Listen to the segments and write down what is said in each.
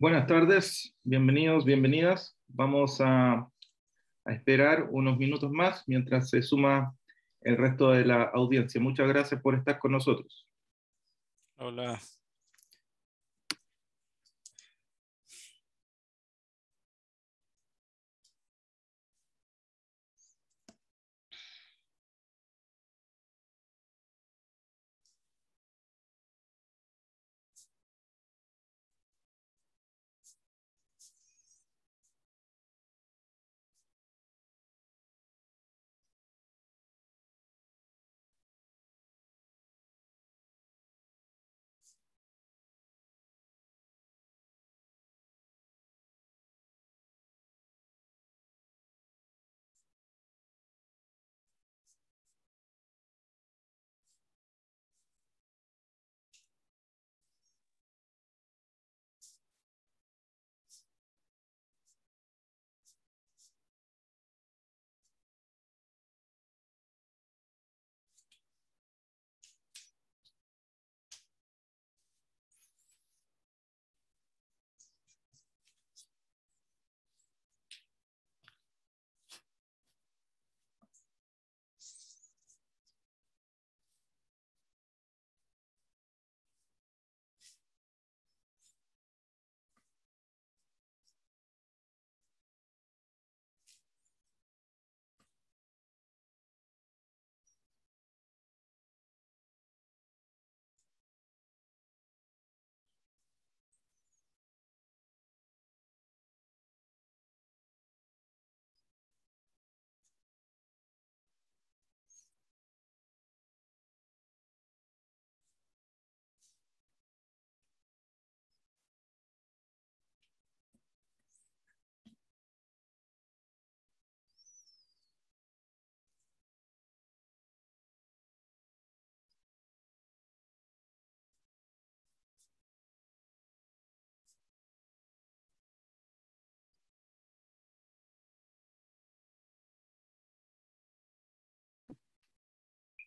Buenas tardes, bienvenidos, bienvenidas. Vamos a, esperar unos minutos más mientras se suma el resto de la audiencia. Muchas gracias por estar con nosotros. Hola,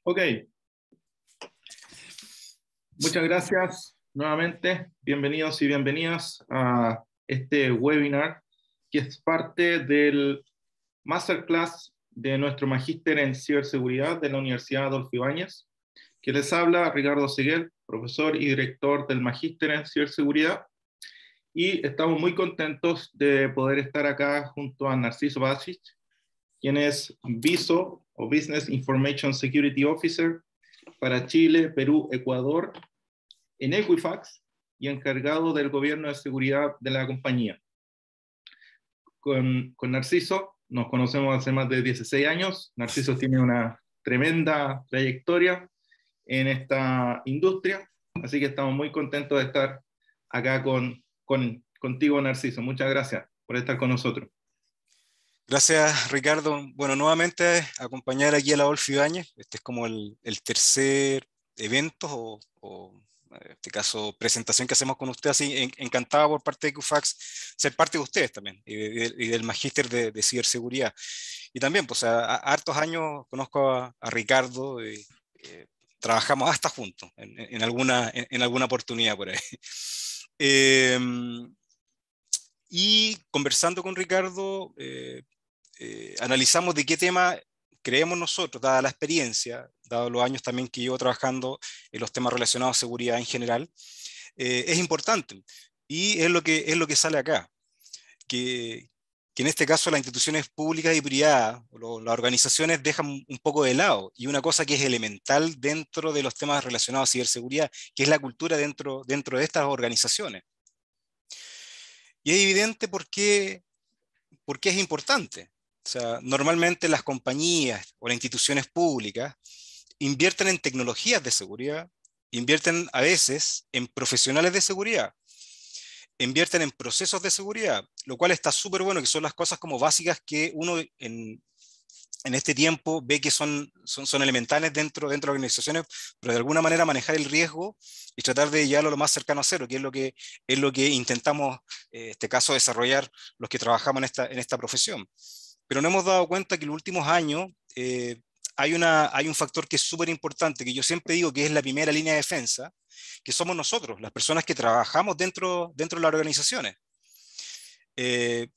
Ok. Muchas gracias nuevamente. Bienvenidos y bienvenidas a este webinar que es parte del masterclass de nuestro magíster en ciberseguridad de la Universidad Adolfo Ibáñez, que les habla Ricardo Seguel, profesor y director del magíster en ciberseguridad. Y estamos muy contentos de poder estar acá junto a Narciso Basic, quien es viso Business Information Security Officer para Chile, Perú, Ecuador, en Equifax y encargado del gobierno de seguridad de la compañía. Con, Narciso nos conocemos hace más de 16 años. Narciso tiene una tremenda trayectoria en esta industria, así que estamos muy contentos de estar acá con, contigo, Narciso. Muchas gracias por estar con nosotros. Gracias, Ricardo. Bueno, nuevamente acompañar aquí a la Olfi Ibáñez. Este es como el, tercer evento o, en este caso presentación que hacemos con usted. Así, encantado por parte de QFAX ser parte de ustedes también y, del magíster de, ciberseguridad. Y también, pues, a, hartos años conozco a, Ricardo. Y, eh, trabajamos hasta juntos en, alguna, en, alguna oportunidad por ahí. Em, y conversando con Ricardo, eh, eh, analizamos de qué tema creemos nosotros, dada la experiencia, dado los años también que llevo trabajando en los temas relacionados a seguridad en general, eh, es importante. Y es lo que, es lo que sale acá, que, en este caso las instituciones públicas y privadas, las organizaciones dejan un poco de lado. Y una cosa que es elemental dentro de los temas relacionados a ciberseguridad, que es la cultura dentro, dentro de estas organizaciones. Y es evidente por qué, por qué es importante. O sea, normalmente las compañías o las instituciones públicas invierten en tecnologías de seguridad, invierten a veces en profesionales de seguridad, invierten en procesos de seguridad, lo cual está súper bueno, que son las cosas como básicas que uno en, en este tiempo ve que son, son, elementales dentro, dentro de organizaciones, pero de alguna manera manejar el riesgo y tratar de llevarlo lo más cercano a cero, que es lo que, es lo que intentamos, en eh, este caso, desarrollar los que trabajamos en esta, en esta profesión. Pero no hemos dado cuenta que en los últimos años eh, hay, una, hay un factor que es súper importante, que yo siempre digo que es la primera línea de defensa, que somos nosotros, las personas que trabajamos dentro, dentro de las organizaciones. Eh,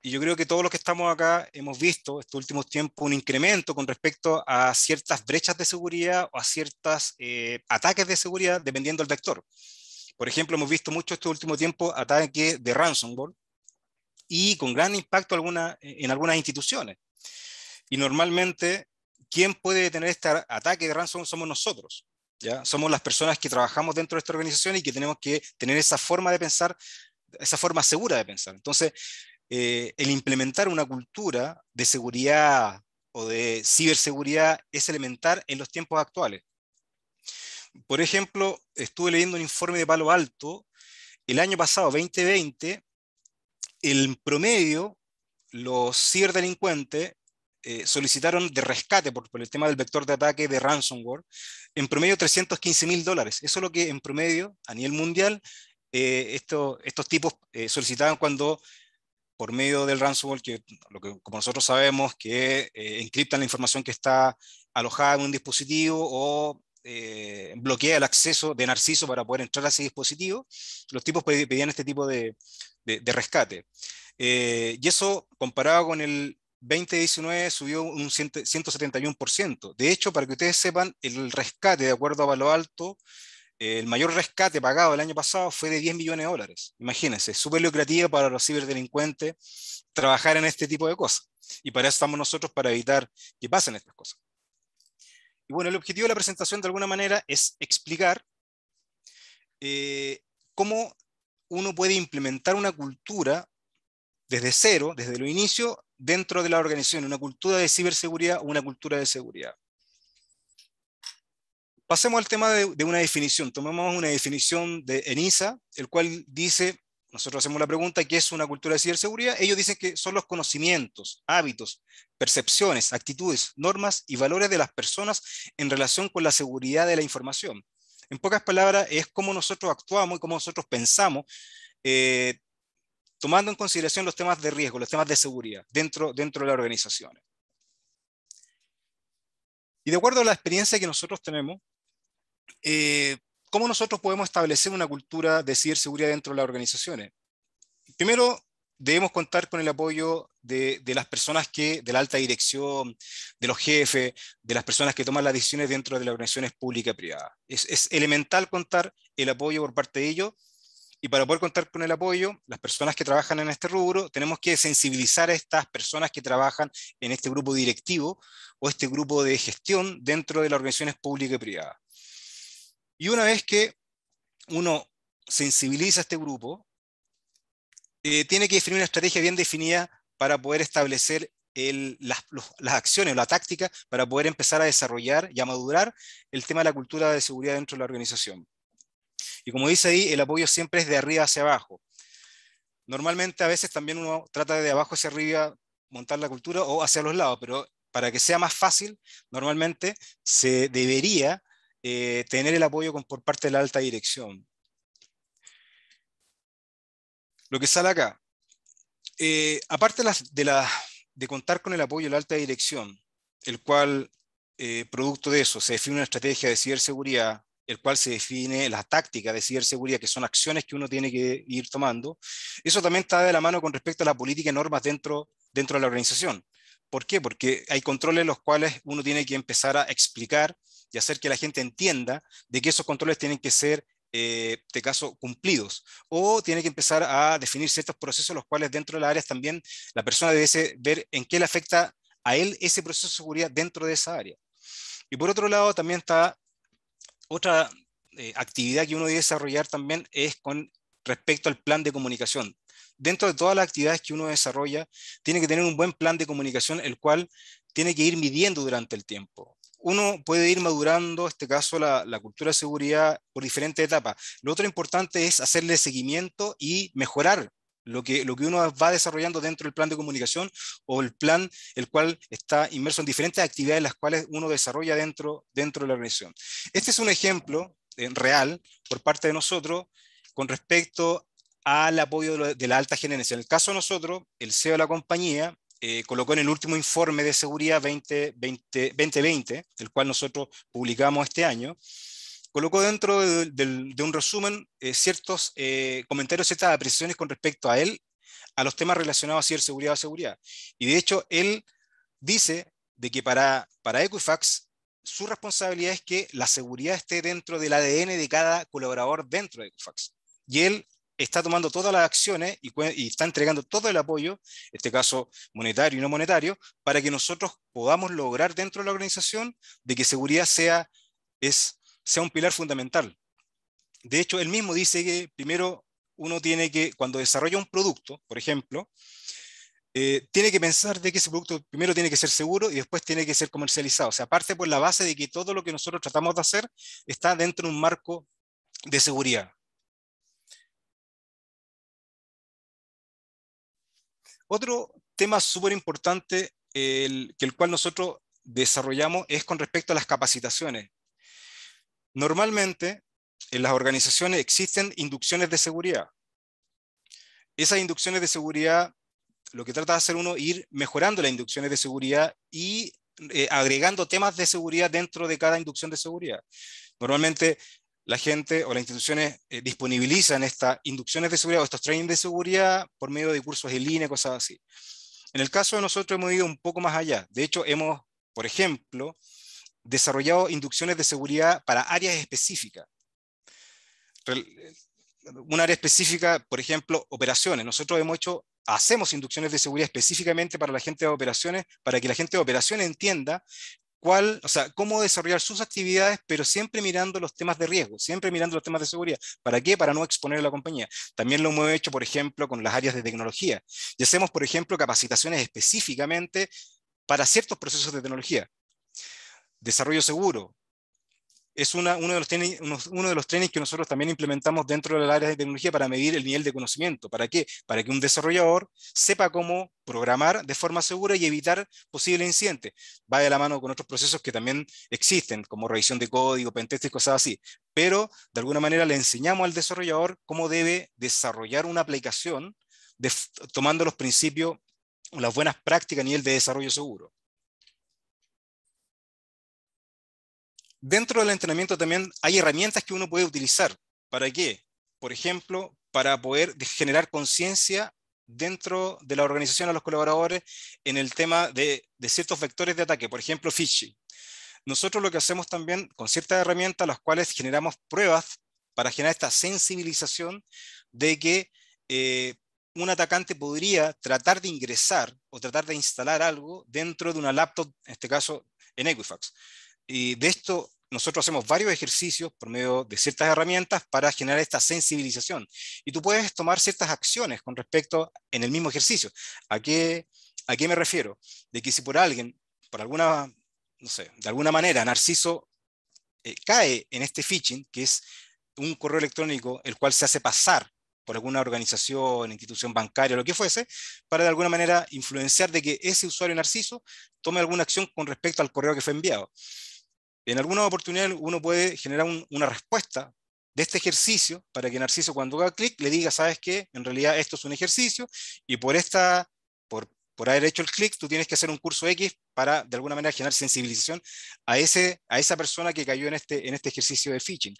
y yo creo que todos los que estamos acá hemos visto estos últimos tiempos un incremento con respecto a ciertas brechas de seguridad o a ciertos eh, ataques de seguridad, dependiendo del vector. Por ejemplo, hemos visto mucho este último tiempo ataques de ransomware, y con gran impacto en algunas instituciones. Y normalmente, ¿quién puede tener este ataque de ransom? Somos nosotros. ¿ya? Somos las personas que trabajamos dentro de esta organización y que tenemos que tener esa forma de pensar, esa forma segura de pensar. Entonces, eh, el implementar una cultura de seguridad o de ciberseguridad es elemental en los tiempos actuales. Por ejemplo, estuve leyendo un informe de Palo Alto el año pasado, 2020, el promedio, los ciberdelincuentes eh, solicitaron de rescate por, el tema del vector de ataque de ransomware, en promedio 315 mil dólares. Eso es lo que en promedio a nivel mundial eh, estos tipos eh, solicitaban cuando por medio del ransomware, que, como nosotros sabemos, que encriptan la información que está alojada en un dispositivo o eh, bloquea el acceso de Narciso para poder entrar a ese dispositivo, los tipos pedían este tipo de, rescate. Eh, y eso, comparado con el 2019, subió un 171%. De hecho, para que ustedes sepan, el rescate, de acuerdo a Palo Alto, eh, el mayor rescate pagado el año pasado fue de 10 millones de dólares. Imagínense, súper lucrativo para los ciberdelincuentes trabajar en este tipo de cosas. Y para eso estamos nosotros, para evitar que pasen estas cosas. Y bueno, el objetivo de la presentación de alguna manera es explicar eh, cómo uno puede implementar una cultura desde cero, desde lo inicio, dentro de la organización, una cultura de ciberseguridad o una cultura de seguridad. Pasemos al tema de, una definición. Tomamos una definición de ENISA, el cual dice nosotros hacemos la pregunta, ¿qué es una cultura de ciberseguridad? Ellos dicen que son los conocimientos, hábitos, percepciones, actitudes, normas y valores de las personas en relación con la seguridad de la información. En pocas palabras, es cómo nosotros actuamos y cómo nosotros pensamos, eh, tomando en consideración los temas de riesgo, los temas de seguridad dentro, dentro de las organizaciones. Y de acuerdo a la experiencia que nosotros tenemos, eh, ¿cómo nosotros podemos establecer una cultura de ciberseguridad dentro de las organizaciones? Primero, debemos contar con el apoyo de, las personas que, de la alta dirección, de los jefes, de las personas que toman las decisiones dentro de las organizaciones públicas y privadas. Es, es, elemental contar el apoyo por parte de ellos y para poder contar con el apoyo, las personas que trabajan en este rubro, tenemos que sensibilizar a estas personas que trabajan en este grupo directivo o este grupo de gestión dentro de las organizaciones públicas y privadas. Y una vez que uno sensibiliza a este grupo, eh, tiene que definir una estrategia bien definida para poder establecer las, las, acciones o la táctica para poder empezar a desarrollar y a madurar el tema de la cultura de seguridad dentro de la organización. Y como dice ahí, el apoyo siempre es de arriba hacia abajo. Normalmente a veces también uno trata de abajo hacia arriba montar la cultura o hacia los lados, pero para que sea más fácil, normalmente se debería eh, tener el apoyo con, por parte de la alta dirección. Lo que sale acá, eh, aparte de, contar con el apoyo de la alta dirección, el cual, eh, producto de eso, se define una estrategia de ciberseguridad, el cual se define la tácticas de ciberseguridad, que son acciones que uno tiene que ir tomando, eso también está de la mano con respecto a la política y normas dentro, dentro de la organización. ¿Por qué? Porque hay controles los cuales uno tiene que empezar a explicar y hacer que la gente entienda de que esos controles tienen que ser de eh, este caso, cumplidos. O tiene que empezar a definir ciertos procesos, los cuales dentro de las áreas también la persona debe ver en qué le afecta a él ese proceso de seguridad dentro de esa área. Y por otro lado, también está otra eh, actividad que uno debe desarrollar también es con respecto al plan de comunicación. Dentro de todas las actividades que uno desarrolla, tiene que tener un buen plan de comunicación, el cual tiene que ir midiendo durante el tiempo uno puede ir madurando, en este caso, la, cultura de seguridad por diferentes etapas. Lo otro importante es hacerle seguimiento y mejorar lo que, lo que uno va desarrollando dentro del plan de comunicación o el plan el cual está inmerso en diferentes actividades las cuales uno desarrolla dentro, dentro de la organización. Este es un ejemplo eh, real por parte de nosotros con respecto al apoyo de, la alta gerencia. En el caso de nosotros, el CEO de la compañía eh, colocó en el último informe de seguridad 20, 2020, el cual nosotros publicamos este año, colocó dentro de, un resumen eh, ciertos eh, comentarios, ciertas apreciaciones con respecto a él, a los temas relacionados a ciberseguridad o seguridad. Y de hecho, él dice de que para, para Equifax su responsabilidad es que la seguridad esté dentro del ADN de cada colaborador dentro de Equifax. Y él está tomando todas las acciones y, está entregando todo el apoyo, en este caso monetario y no monetario, para que nosotros podamos lograr dentro de la organización de que seguridad sea, sea un pilar fundamental. De hecho, él mismo dice que primero uno tiene que, cuando desarrolla un producto, por ejemplo, eh, tiene que pensar de que ese producto primero tiene que ser seguro y después tiene que ser comercializado. O sea, aparte por la base de que todo lo que nosotros tratamos de hacer está dentro de un marco de seguridad. Otro tema súper importante, el, que el cual nosotros desarrollamos, es con respecto a las capacitaciones. Normalmente, en las organizaciones existen inducciones de seguridad. Esas inducciones de seguridad, lo que trata de hacer uno, ir mejorando las inducciones de seguridad y eh, agregando temas de seguridad dentro de cada inducción de seguridad. Normalmente la gente o las instituciones eh, disponibilizan estas inducciones de seguridad o estos trainings de seguridad por medio de cursos en línea, cosas así. En el caso de nosotros hemos ido un poco más allá. De hecho, hemos, por ejemplo, desarrollado inducciones de seguridad para áreas específicas. Eh, un área específica, por ejemplo, operaciones. Nosotros hemos hecho, hacemos inducciones de seguridad específicamente para la gente de operaciones, para que la gente de operaciones entienda o sea, cómo desarrollar sus actividades, pero siempre mirando los temas de riesgo, siempre mirando los temas de seguridad. ¿Para qué? Para no exponer a la compañía. También lo hemos hecho, por ejemplo, con las áreas de tecnología. Y hacemos, por ejemplo, capacitaciones específicamente para ciertos procesos de tecnología. Desarrollo seguro, es uno, de los uno de los trainings que nosotros también implementamos dentro del área de tecnología para medir el nivel de conocimiento. ¿Para qué? Para que un desarrollador sepa cómo programar de forma segura y evitar posibles incidentes. Va de la mano con otros procesos que también existen, como revisión de código, pentest cosas así. Pero, de alguna manera, le enseñamos al desarrollador cómo debe desarrollar una aplicación tomando los principios, las buenas prácticas a nivel de desarrollo seguro. Dentro del entrenamiento también hay herramientas que uno puede utilizar. ¿Para qué? Por ejemplo, para poder generar conciencia dentro de la organización a los colaboradores en el tema de, ciertos vectores de ataque, por ejemplo, phishing. Nosotros lo que hacemos también con ciertas herramientas, las cuales generamos pruebas para generar esta sensibilización de que eh, un atacante podría tratar de ingresar o tratar de instalar algo dentro de una laptop, en este caso en Equifax. Y de esto nosotros hacemos varios ejercicios por medio de ciertas herramientas para generar esta sensibilización. Y tú puedes tomar ciertas acciones con respecto en el mismo ejercicio. ¿A qué, a qué me refiero? De que si por alguien, por alguna, no sé, de alguna manera Narciso eh, cae en este phishing, que es un correo electrónico el cual se hace pasar por alguna organización, institución bancaria, lo que fuese, para de alguna manera influenciar de que ese usuario narciso tome alguna acción con respecto al correo que fue enviado en alguna oportunidad uno puede generar una respuesta de este ejercicio para que Narciso cuando haga clic le diga, sabes que en realidad esto es un ejercicio y por, esta, por, por haber hecho el clic tú tienes que hacer un curso X para de alguna manera generar sensibilización a, ese, a esa persona que cayó en este, en este ejercicio de phishing.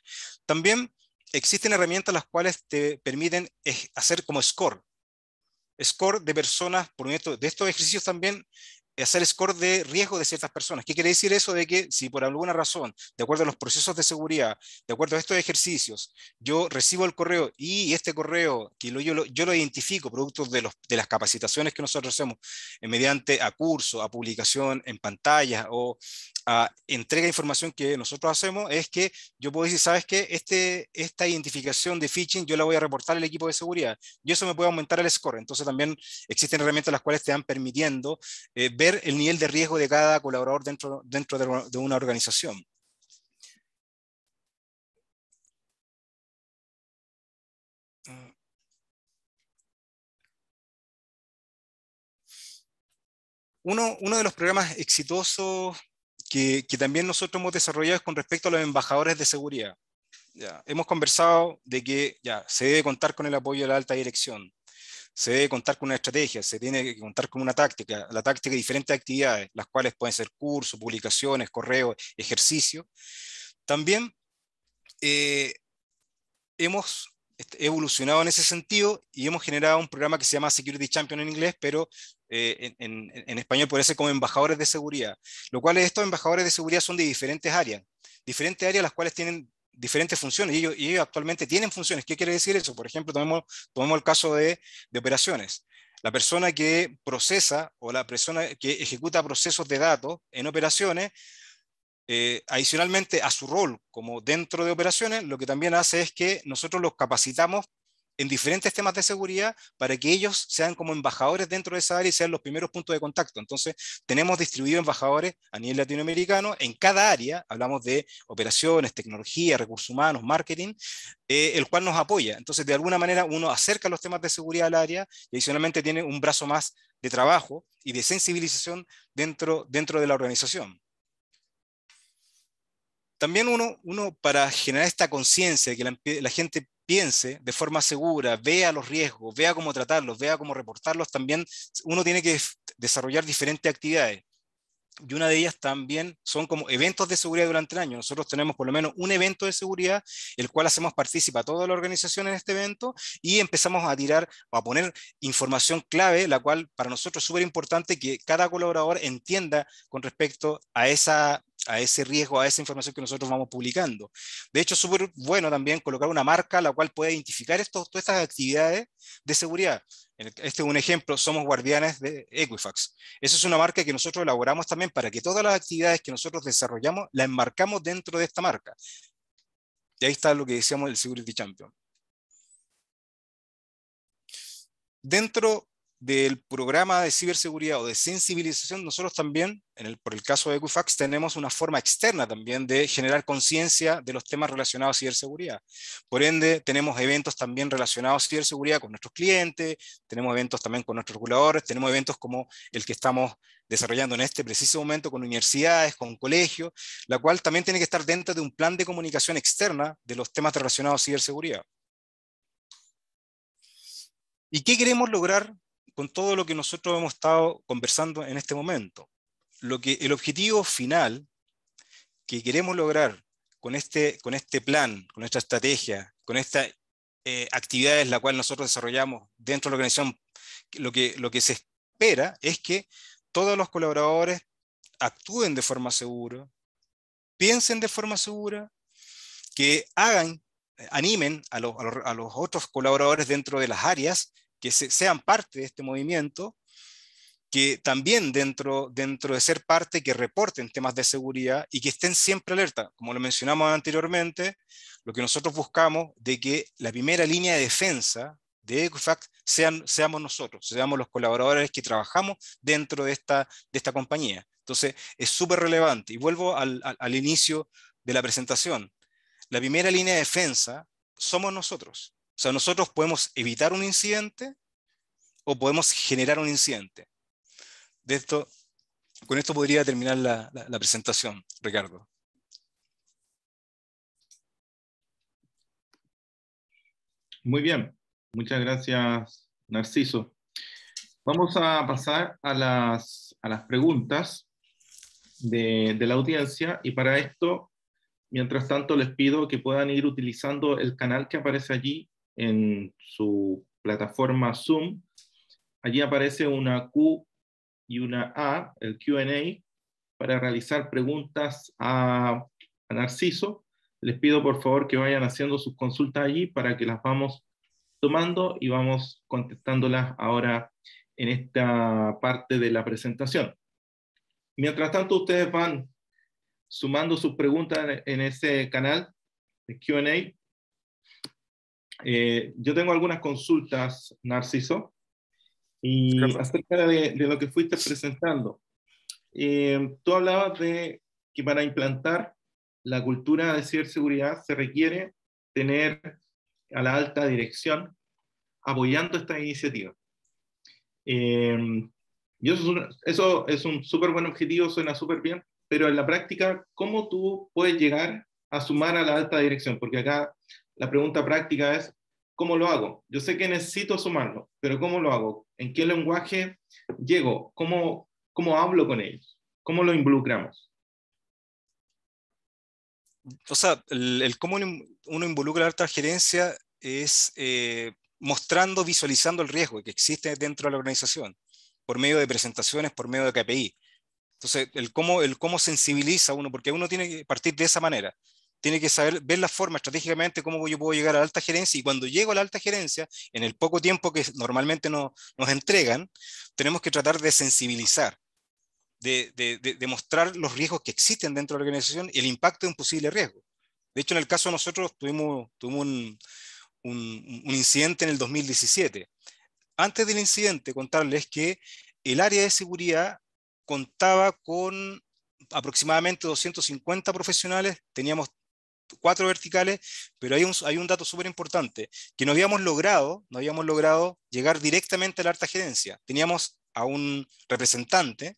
También existen herramientas las cuales te permiten hacer como score. Score de personas, por de estos ejercicios también eh, hacer score de riesgo de ciertas personas. ¿Qué quiere decir eso de que si por alguna razón, de acuerdo a los procesos de seguridad, de acuerdo a estos ejercicios, yo recibo el correo y este correo, que lo, yo, lo, identifico producto de, los, de las capacitaciones que nosotros hacemos eh, mediante a curso, a publicación en pantalla o entrega información que nosotros hacemos es que yo puedo decir, ¿sabes qué? Este, esta identificación de phishing yo la voy a reportar al equipo de seguridad y eso me puede aumentar el score. Entonces también existen herramientas las cuales te van permitiendo eh, ver el nivel de riesgo de cada colaborador dentro, dentro de, una organización. Uno, uno, de los programas exitosos que, también nosotros hemos desarrollado con respecto a los embajadores de seguridad. hemos conversado de que ya, se debe contar con el apoyo de la alta dirección, se debe contar con una estrategia, se tiene que contar con una táctica, la táctica de diferentes actividades, las cuales pueden ser cursos, publicaciones, correos, ejercicio. También eh, hemos evolucionado en ese sentido y hemos generado un programa que se llama Security Champion en inglés, pero eh, en, español en, español como embajadores de seguridad, lo cual estos embajadores de seguridad son de diferentes áreas, diferentes áreas las cuales tienen diferentes funciones y ellos, actualmente tienen funciones. ¿Qué quiere decir eso? Por ejemplo, tomemos, tomemos el caso de, de operaciones. La persona que procesa o la persona que ejecuta procesos de datos en operaciones eh, adicionalmente a su rol como dentro de operaciones, lo que también hace es que nosotros los capacitamos en diferentes temas de seguridad para que ellos sean como embajadores dentro de esa área y sean los primeros puntos de contacto. Entonces, tenemos distribuidos embajadores a nivel latinoamericano en cada área, hablamos de operaciones, tecnología, recursos humanos, marketing, eh, el cual nos apoya. Entonces, de alguna manera, uno acerca los temas de seguridad al área y adicionalmente tiene un brazo más de trabajo y de sensibilización dentro, dentro de la organización también uno, para generar esta conciencia de que la, la, gente piense de forma segura, vea los riesgos, vea cómo tratarlos, vea cómo reportarlos, también uno tiene que desarrollar diferentes actividades. Y una de ellas también son como eventos de seguridad durante el año. Nosotros tenemos por lo menos un evento de seguridad, el cual hacemos participa a toda la organización en este evento y empezamos a tirar o a poner información clave, la cual para nosotros es súper importante que cada colaborador entienda con respecto a esa a ese riesgo, a esa información que nosotros vamos publicando. De hecho, súper bueno también colocar una marca la cual pueda identificar todas estas actividades de seguridad. Este es un ejemplo, somos guardianes de Equifax. Esa es una marca que nosotros elaboramos también para que todas las actividades que nosotros desarrollamos la enmarcamos dentro de esta marca. Y ahí está lo que decíamos del Security Champion. Dentro del programa de ciberseguridad o de sensibilización, nosotros también, por el caso de Equifax, tenemos una forma externa también de generar conciencia de los temas relacionados a ciberseguridad. Por ende, tenemos eventos también relacionados a ciberseguridad con nuestros clientes, tenemos eventos también con nuestros reguladores, tenemos eventos como el que estamos desarrollando en este preciso momento con universidades, con colegios, la cual también tiene que estar dentro de un plan de comunicación externa de los temas relacionados a ciberseguridad. ¿Y qué queremos lograr con todo lo que nosotros hemos estado conversando en este momento. Lo que, el objetivo final que queremos lograr con este, con este plan, con esta estrategia, con esta eh, actividades la cual nosotros desarrollamos dentro de la organización, lo que, lo que se espera es que todos los colaboradores actúen de forma segura, piensen de forma segura, que hagan, eh, animen a los otros colaboradores dentro de las áreas que sean parte de este movimiento, que también dentro, dentro de ser parte, que reporten temas de seguridad y que estén siempre alerta. Como lo mencionamos anteriormente, lo que nosotros buscamos de que la primera línea de defensa de Equifax sean, seamos nosotros, seamos los colaboradores que trabajamos dentro de esta, de esta compañía. Entonces, es súper relevante. Y vuelvo al inicio de la presentación. La primera línea de defensa somos nosotros. O sea, nosotros podemos evitar un incidente o podemos generar un incidente. De esto, con esto podría terminar la, presentación, Ricardo. Muy bien, muchas gracias, Narciso. Vamos a pasar a las, preguntas de, de la audiencia y para esto, mientras tanto, les pido que puedan ir utilizando el canal que aparece allí en su plataforma Zoom, allí aparece una Q y una A, el QA, para realizar preguntas a, Narciso. Les pido por favor que vayan haciendo sus consultas allí para que las vamos tomando y vamos contestándolas ahora en esta parte de la presentación. Mientras tanto, ustedes van sumando sus preguntas en ese canal de QA eh, yo tengo algunas consultas, Narciso, y acerca de, lo que fuiste presentando. Eh, tú hablabas de que para implantar la cultura de ciberseguridad se requiere tener a la alta dirección apoyando esta iniciativa. Eh, eso es un, eso es un súper buen objetivo, suena súper bien, pero en la práctica, ¿cómo tú puedes llegar a sumar a la alta dirección? Porque acá la pregunta práctica es, ¿cómo lo hago? Yo sé que necesito sumarlo, pero ¿cómo lo hago? ¿En qué lenguaje llego? ¿Cómo, cómo hablo con ellos? ¿Cómo lo involucramos? O sea, el, cómo uno involucra la alta gerencia es eh, mostrando, visualizando el riesgo que existe dentro de la organización, por medio de presentaciones, por medio de KPI. Entonces, el cómo, el cómo sensibiliza uno, porque uno tiene que partir de esa manera tiene que saber ver la forma estratégicamente cómo yo puedo llegar a la alta gerencia y cuando llego a la alta gerencia, en el poco tiempo que normalmente no, nos entregan, tenemos que tratar de sensibilizar, de, de, mostrar los riesgos que existen dentro de la organización y el impacto de un posible riesgo. De hecho, en el caso de nosotros tuvimos, tuvimos un, un, un incidente en el 2017. Antes del incidente, contarles que el área de seguridad contaba con aproximadamente 250 profesionales, teníamos cuatro verticales, pero hay un, hay un dato súper importante, que no habíamos logrado, no habíamos logrado llegar directamente a la alta gerencia. Teníamos a un representante,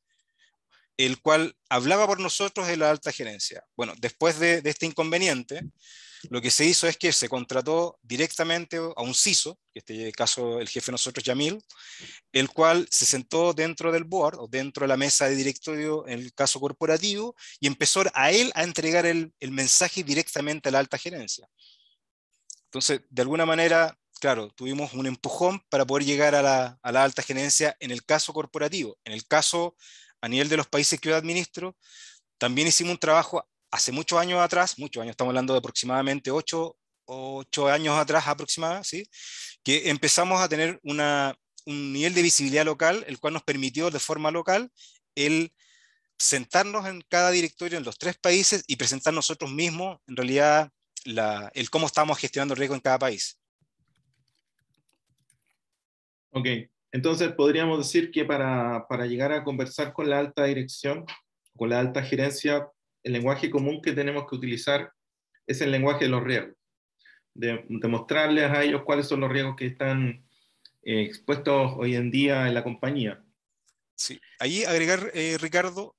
el cual hablaba por nosotros de la alta gerencia. Bueno, después de, de este inconveniente, lo que se hizo es que se contrató directamente a un CISO, en este caso el jefe nosotros, Yamil, el cual se sentó dentro del board o dentro de la mesa de directorio en el caso corporativo y empezó a él a entregar el, mensaje directamente a la alta gerencia. Entonces, de alguna manera, claro, tuvimos un empujón para poder llegar a la, a la alta gerencia en el caso corporativo. En el caso a nivel de los países que yo administro, también hicimos un trabajo hace muchos años atrás, muchos años, estamos hablando de aproximadamente 8, años atrás aproximadamente, ¿sí? que empezamos a tener un nivel de visibilidad local, el cual nos permitió de forma local el sentarnos en cada directorio en los tres países y presentar nosotros mismos, en realidad, el cómo estamos gestionando el riesgo en cada país. Ok, entonces podríamos decir que para, para llegar a conversar con la alta dirección, con la alta gerencia, el lenguaje común que tenemos que utilizar es el lenguaje de los riesgos, de, a ellos cuáles son los riesgos que están eh, expuestos hoy en día en la compañía. Sí, ahí agregar, eh, Ricardo,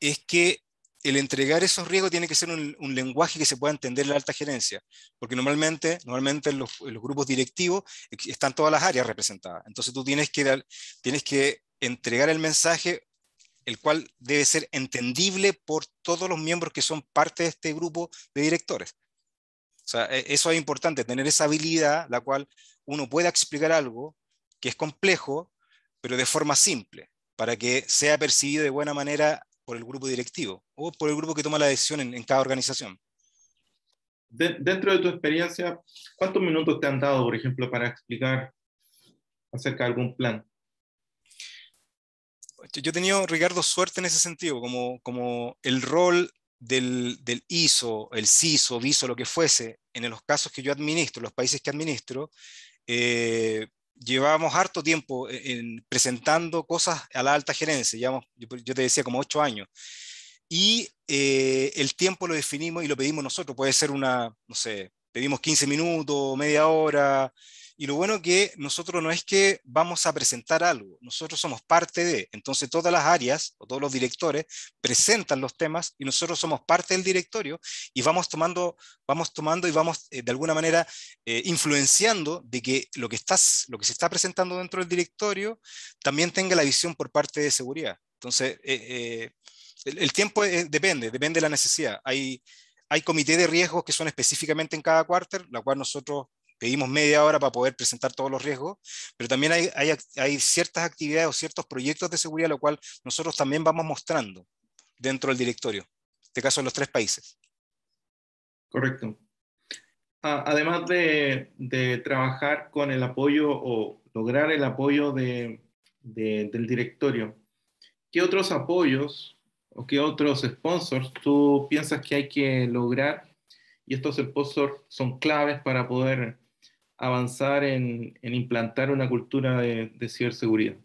es que el entregar esos riesgos tiene que ser un, lenguaje que se pueda entender la alta gerencia, porque normalmente, normalmente en, los, los grupos directivos están todas las áreas representadas. Entonces tú tienes que, tienes que entregar el mensaje el cual debe ser entendible por todos los miembros que son parte de este grupo de directores. O sea, e, eso es importante, tener esa habilidad la cual uno pueda explicar algo que es complejo, pero de forma simple, para que sea percibido de buena manera por el grupo directivo o por el grupo que toma la decisión en, cada organización. dentro de tu experiencia, ¿cuántos minutos te han dado, por ejemplo, para explicar acerca de algún plan? yo he tenido, Ricardo, suerte en ese sentido, como, como el rol del, del ISO, el CISO, VISO, lo que fuese, en los casos que yo administro, los países que administro, eh, llevábamos harto tiempo e, en, presentando cosas a la alta gerencia, yo, te decía como ocho años, y eh, el tiempo lo definimos y lo pedimos nosotros, puede ser una, no sé, pedimos 15 minutos, media hora, y lo bueno que nosotros no es que vamos a presentar algo, nosotros somos parte de, entonces todas las áreas o todos los directores presentan los temas y nosotros somos parte del directorio y vamos tomando, vamos tomando y vamos eh, de alguna manera eh, influenciando de que lo que, estás, lo que se está presentando dentro del directorio también tenga la visión por parte de seguridad. Entonces, eh, el, tiempo depende, depende de la necesidad. Hay, hay comités de riesgos que son específicamente en cada cuarter, la cual nosotros pedimos media hora para poder presentar todos los riesgos, pero también hay, ciertas actividades o ciertos proyectos de seguridad, lo cual nosotros también vamos mostrando dentro del directorio, en este caso en los tres países. Correcto. Además de, trabajar con el apoyo o lograr el apoyo del directorio, ¿qué otros apoyos o qué otros sponsors tú piensas que hay que lograr? Y estos sponsors son claves para poder avanzar en, implantar una cultura de, ciberseguridad?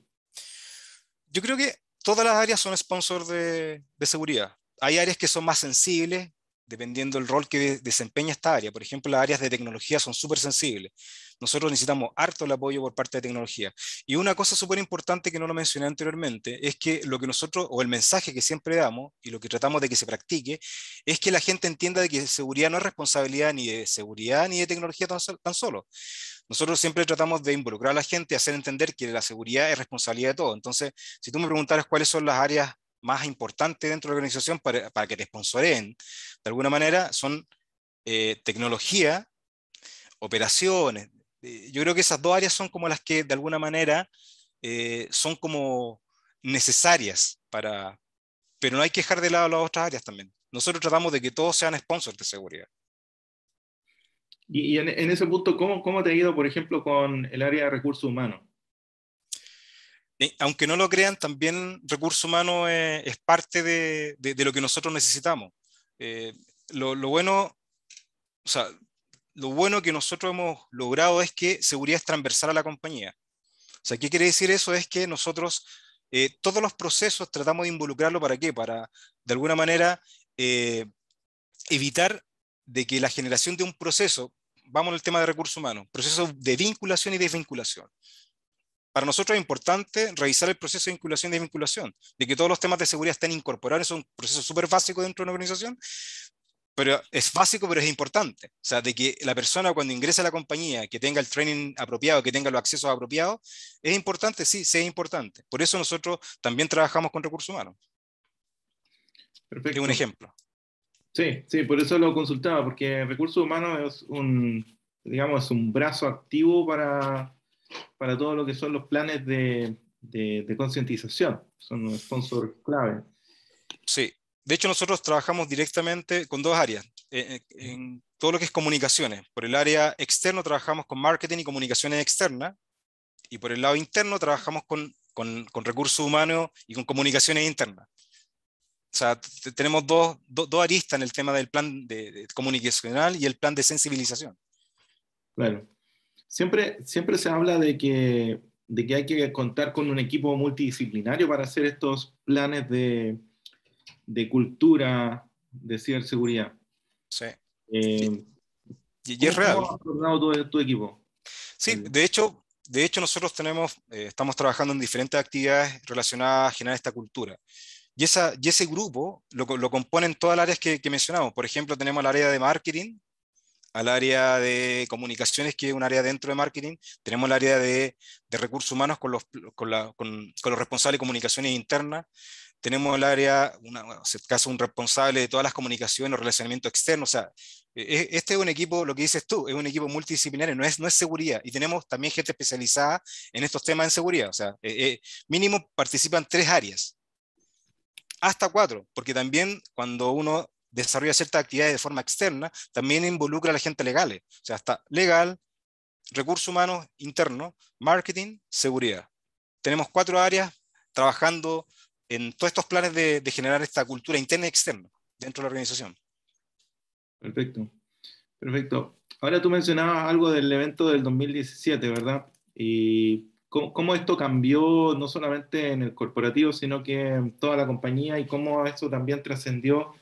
Yo creo que todas las áreas son sponsors de seguridad. Hay áreas que son más sensibles, dependiendo del rol que desempeña esta área. Por ejemplo, las áreas de tecnología son súper sensibles. Nosotros necesitamos harto el apoyo por parte de tecnología. Y una cosa súper importante que no lo mencioné anteriormente es que lo que nosotros, o el mensaje que siempre damos y lo que tratamos de que se practique, es que la gente entienda de que seguridad no es responsabilidad ni de seguridad ni de tecnología tan, solo. Nosotros siempre tratamos de involucrar a la gente, hacer entender que la seguridad es responsabilidad de todo. Entonces, si tú me preguntaras cuáles son las áreas más importante dentro de la organización para, para que te sponsoreen, de alguna manera, son eh, tecnología, operaciones. Eh, yo creo que esas dos áreas son como las que de alguna manera eh, son como necesarias para... Pero no hay que dejar de lado las otras áreas también. Nosotros tratamos de que todos sean sponsors de seguridad. Y, en, ese punto, ¿cómo, ¿cómo, te ha ido, por ejemplo, con el área de recursos humanos? Eh, aunque no lo crean, también recurso humano eh, es, parte de, lo que nosotros necesitamos. Eh, lo, bueno, o sea, lo bueno que nosotros hemos logrado es que seguridad es transversal a la compañía. O sea, ¿qué quiere decir eso? Es que nosotros todos los procesos tratamos de involucrarlo para qué? Para, de alguna manera, evitar de que la generación de un proceso, vamos al tema de recursos humanos, proceso de vinculación y desvinculación. Para nosotros es importante revisar el proceso de vinculación y desvinculación, de que todos los temas de seguridad estén incorporados, es un proceso súper básico dentro de una organización, pero es básico, pero es importante. O sea, de que la persona cuando ingresa a la compañía, que tenga el training apropiado, que tenga los accesos apropiados, es importante, sí, sí es importante. Por eso nosotros también trabajamos con recursos humanos. Perfecto. Es un ejemplo. Sí, sí, por eso lo consultaba, porque recursos humanos es un, digamos, es un brazo activo para para todo lo que son los planes de, concientización. Son un sponsor clave. Sí, de hecho nosotros trabajamos directamente con dos áreas. Eh, eh, en, todo lo que es comunicaciones. Por el área externo trabajamos con marketing y comunicaciones externas. Y por el lado interno trabajamos con, recursos humanos y con comunicaciones internas. O sea, tenemos dos, dos, aristas en el tema del plan de, de, comunicacional y el plan de sensibilización. Claro. Siempre, se habla de que, de que hay que contar con un equipo multidisciplinario para hacer estos planes de, cultura de ciberseguridad. Sí. Eh, y, es real. ¿Cómo tu, tu equipo? Sí, de hecho, de hecho nosotros tenemos, eh, estamos trabajando en diferentes actividades relacionadas a generar esta cultura. Y, esa, y ese grupo lo, lo componen todas las áreas que, que, mencionamos. Por ejemplo, tenemos el área de marketing, al área de comunicaciones, que es un área dentro de marketing, tenemos el área de, de recursos humanos con los, con, la, con, los responsables de comunicaciones internas, tenemos el área, en este caso un responsable de todas las comunicaciones o relacionamiento externo, o sea, e, e, este es un equipo, lo que dices tú, es un equipo multidisciplinario, no es, no es seguridad, y tenemos también gente especializada en estos temas en seguridad, o sea, e, mínimo participan tres áreas, hasta cuatro, porque también cuando uno desarrolla ciertas actividades de forma externa, también involucra a la gente legal. Eh. O sea, está legal, recursos humanos, interno, marketing, seguridad. Tenemos cuatro áreas trabajando en todos estos planes de, generar esta cultura interna y externa dentro de la organización. Perfecto. Perfecto. Ahora tú mencionabas algo del evento del 2017, ¿verdad? Y cómo, esto cambió no solamente en el corporativo, sino que en toda la compañía y cómo eso también trascendió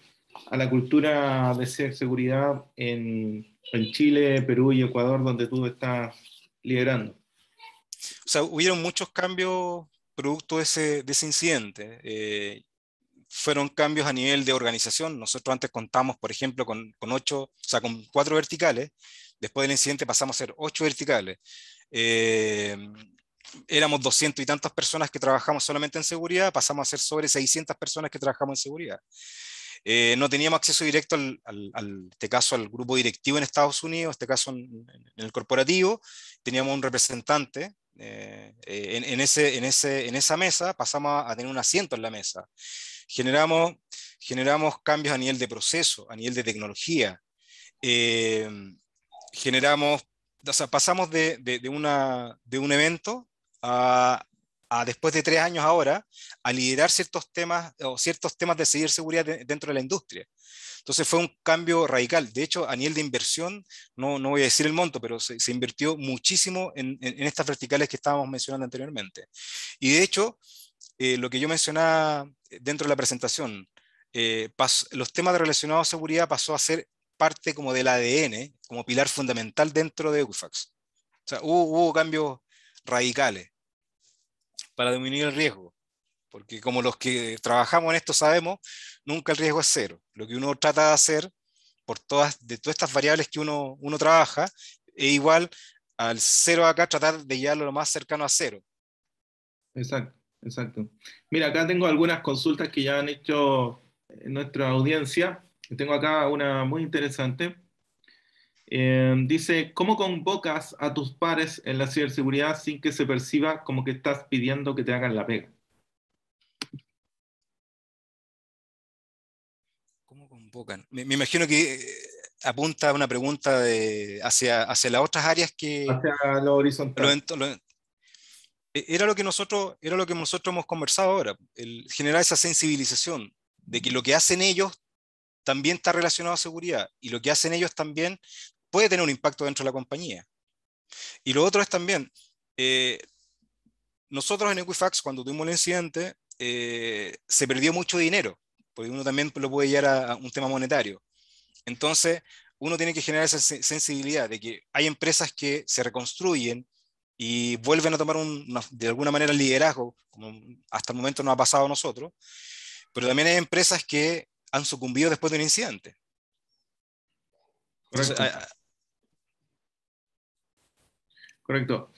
a la cultura de seguridad en, en Chile, Perú y Ecuador, donde tú estás liderando? O sea, hubieron muchos cambios producto de ese, incidente. Eh, fueron cambios a nivel de organización. Nosotros antes contamos, por ejemplo, con, con, ocho, o sea, con cuatro verticales. Después del incidente pasamos a ser ocho verticales. Eh, éramos doscientos y tantas personas que trabajamos solamente en seguridad, pasamos a ser sobre 600 personas que trabajamos en seguridad. Eh, no teníamos acceso directo, al, este caso, al grupo directivo en Estados Unidos, en este caso en, el corporativo. Teníamos un representante, eh, en, ese, ese, en esa mesa pasamos a, tener un asiento en la mesa. Generamos, generamos cambios a nivel de proceso, a nivel de tecnología. Eh, generamos, pasamos de, una, de un evento a, después de tres años ahora, a liderar ciertos temas o ciertos temas de seguir seguridad dentro de la industria. Entonces fue un cambio radical. De hecho, a nivel de inversión, no, no voy a decir el monto, pero se, se invirtió muchísimo en, en, estas verticales que estábamos mencionando anteriormente. Y de hecho, eh, lo que yo mencionaba dentro de la presentación, eh, los temas relacionados a seguridad pasó a ser parte como del ADN, como pilar fundamental dentro de UFAX. O sea, hubo cambios radicales para disminuir el riesgo. Porque como los que trabajamos en esto sabemos, nunca el riesgo es cero. Lo que uno trata de hacer por todas, de todas estas variables que uno, uno trabaja, es igual al cero acá, tratar de llevarlo lo más cercano a cero. Exacto, exacto. Mira, acá tengo algunas consultas que ya han hecho en eh, nuestra audiencia. Tengo acá una muy interesante. Em, dice, ¿cómo convocas a tus pares en la ciberseguridad sin que se perciba como que estás pidiendo que te hagan la pega? ¿Cómo convocan? Me, imagino que eh, apunta a una pregunta hacia, las otras áreas que... Hacia lo horizontal. E-, era, lo que nosotros, era lo que nosotros hemos conversado ahora, el, generar esa sensibilización de que lo que hacen ellos también está relacionado a seguridad y lo que hacen ellos también puede tener un impacto dentro de la compañía. Y lo otro es también, eh, nosotros en Equifax, cuando tuvimos el incidente, eh, se perdió mucho dinero, porque uno también lo puede llevar a, un tema monetario. Entonces, uno tiene que generar esa sensibilidad de que hay empresas que se reconstruyen y vuelven a tomar de alguna manera el liderazgo, como hasta el momento no ha pasado a nosotros, pero también hay empresas que han sucumbido después de un incidente correcto.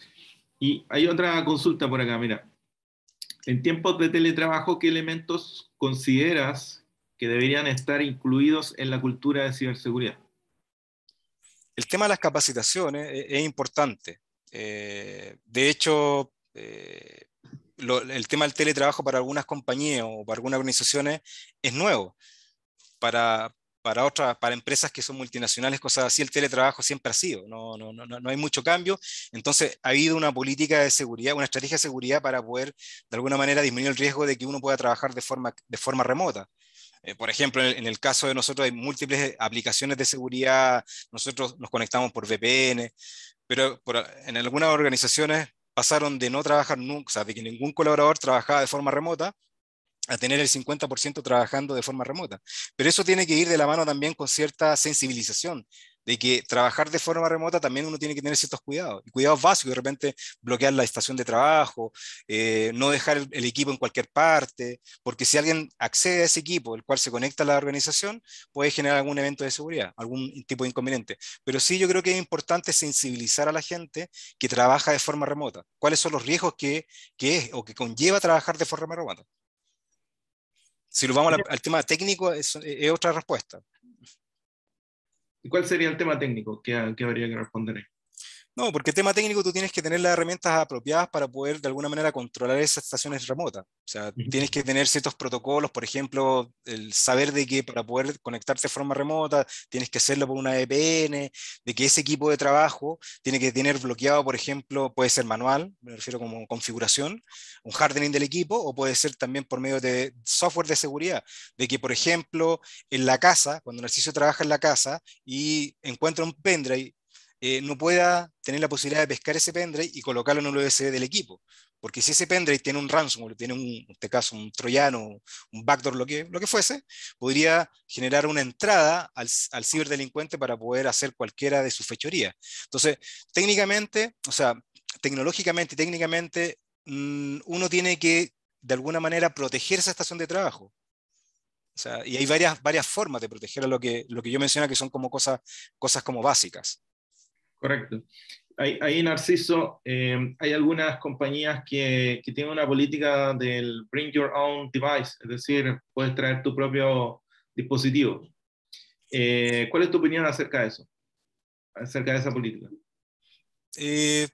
Y hay otra consulta por acá, mira. En tiempos de teletrabajo, ¿qué elementos consideras que deberían estar incluidos en la cultura de ciberseguridad? El tema de las capacitaciones eh, es importante. Eh, de hecho, eh, el tema del teletrabajo para algunas compañías o para algunas organizaciones es nuevo. Para, para otras, para empresas que son multinacionales, cosas así, el teletrabajo siempre ha sido, no, no, no, no hay mucho cambio. Entonces, ha habido una política de seguridad, una estrategia de seguridad para poder, de alguna manera, disminuir el riesgo de que uno pueda trabajar de forma, de forma remota. Eh, por ejemplo, en el, caso de nosotros hay múltiples eh, aplicaciones de seguridad, nosotros nos conectamos por VPN, pero en algunas organizaciones pasaron de no trabajar nunca, o sea, de que ningún colaborador trabajaba de forma remota, a tener el 50% trabajando de forma remota. Pero eso tiene que ir de la mano también con cierta sensibilización de que trabajar de forma remota también uno tiene que tener ciertos cuidados, y cuidados básicos, de repente bloquear la estación de trabajo, eh, no dejar el, equipo en cualquier parte, porque si alguien accede a ese equipo, el cual se conecta a la organización, puede generar algún evento de seguridad, algún tipo de inconveniente. Pero sí yo creo que es importante sensibilizar a la gente que trabaja de forma remota, cuáles son los riesgos que, que es o que conlleva trabajar de forma remota. Si lo vamos al tema técnico, es, otra respuesta. ¿Y cuál sería el tema técnico que, habría que responder no, porque tema técnico tú tienes que tener las herramientas apropiadas para poder de alguna manera controlar esas estaciones remotas. O sea, tienes que tener ciertos protocolos, por ejemplo, el saber de que para poder conectarte de forma remota tienes que hacerlo por una VPN, de que ese equipo de trabajo tiene que tener bloqueado, por ejemplo, puede ser manual, me refiero como configuración, un hardening del equipo, o puede ser también por medio de software de seguridad, de que, por ejemplo, en la casa, cuando Narciso trabaja en la casa y encuentra un pendrive eh, no pueda tener la posibilidad de pescar ese pendrive y colocarlo en el USB del equipo. Porque si ese pendrive tiene un ransomware, tiene en este caso un troyano, un backdoor, lo que, lo que fuese, podría generar una entrada al, al ciberdelincuente para poder hacer cualquiera de sus fechorías. Entonces, técnicamente, o sea, tecnológicamente y técnicamente, mm, uno tiene que, de alguna manera, proteger esa estación de trabajo. y hay varias, varias formas de proteger a lo que, yo menciono que son como cosas, cosas como básicas. Correcto. Ahí, Narciso, em, hay algunas compañías que, tienen una política del bring your own device, es decir, puedes traer tu propio dispositivo. Eh, ¿Cuál es tu opinión acerca de eso? Acerca de esa política. Eh,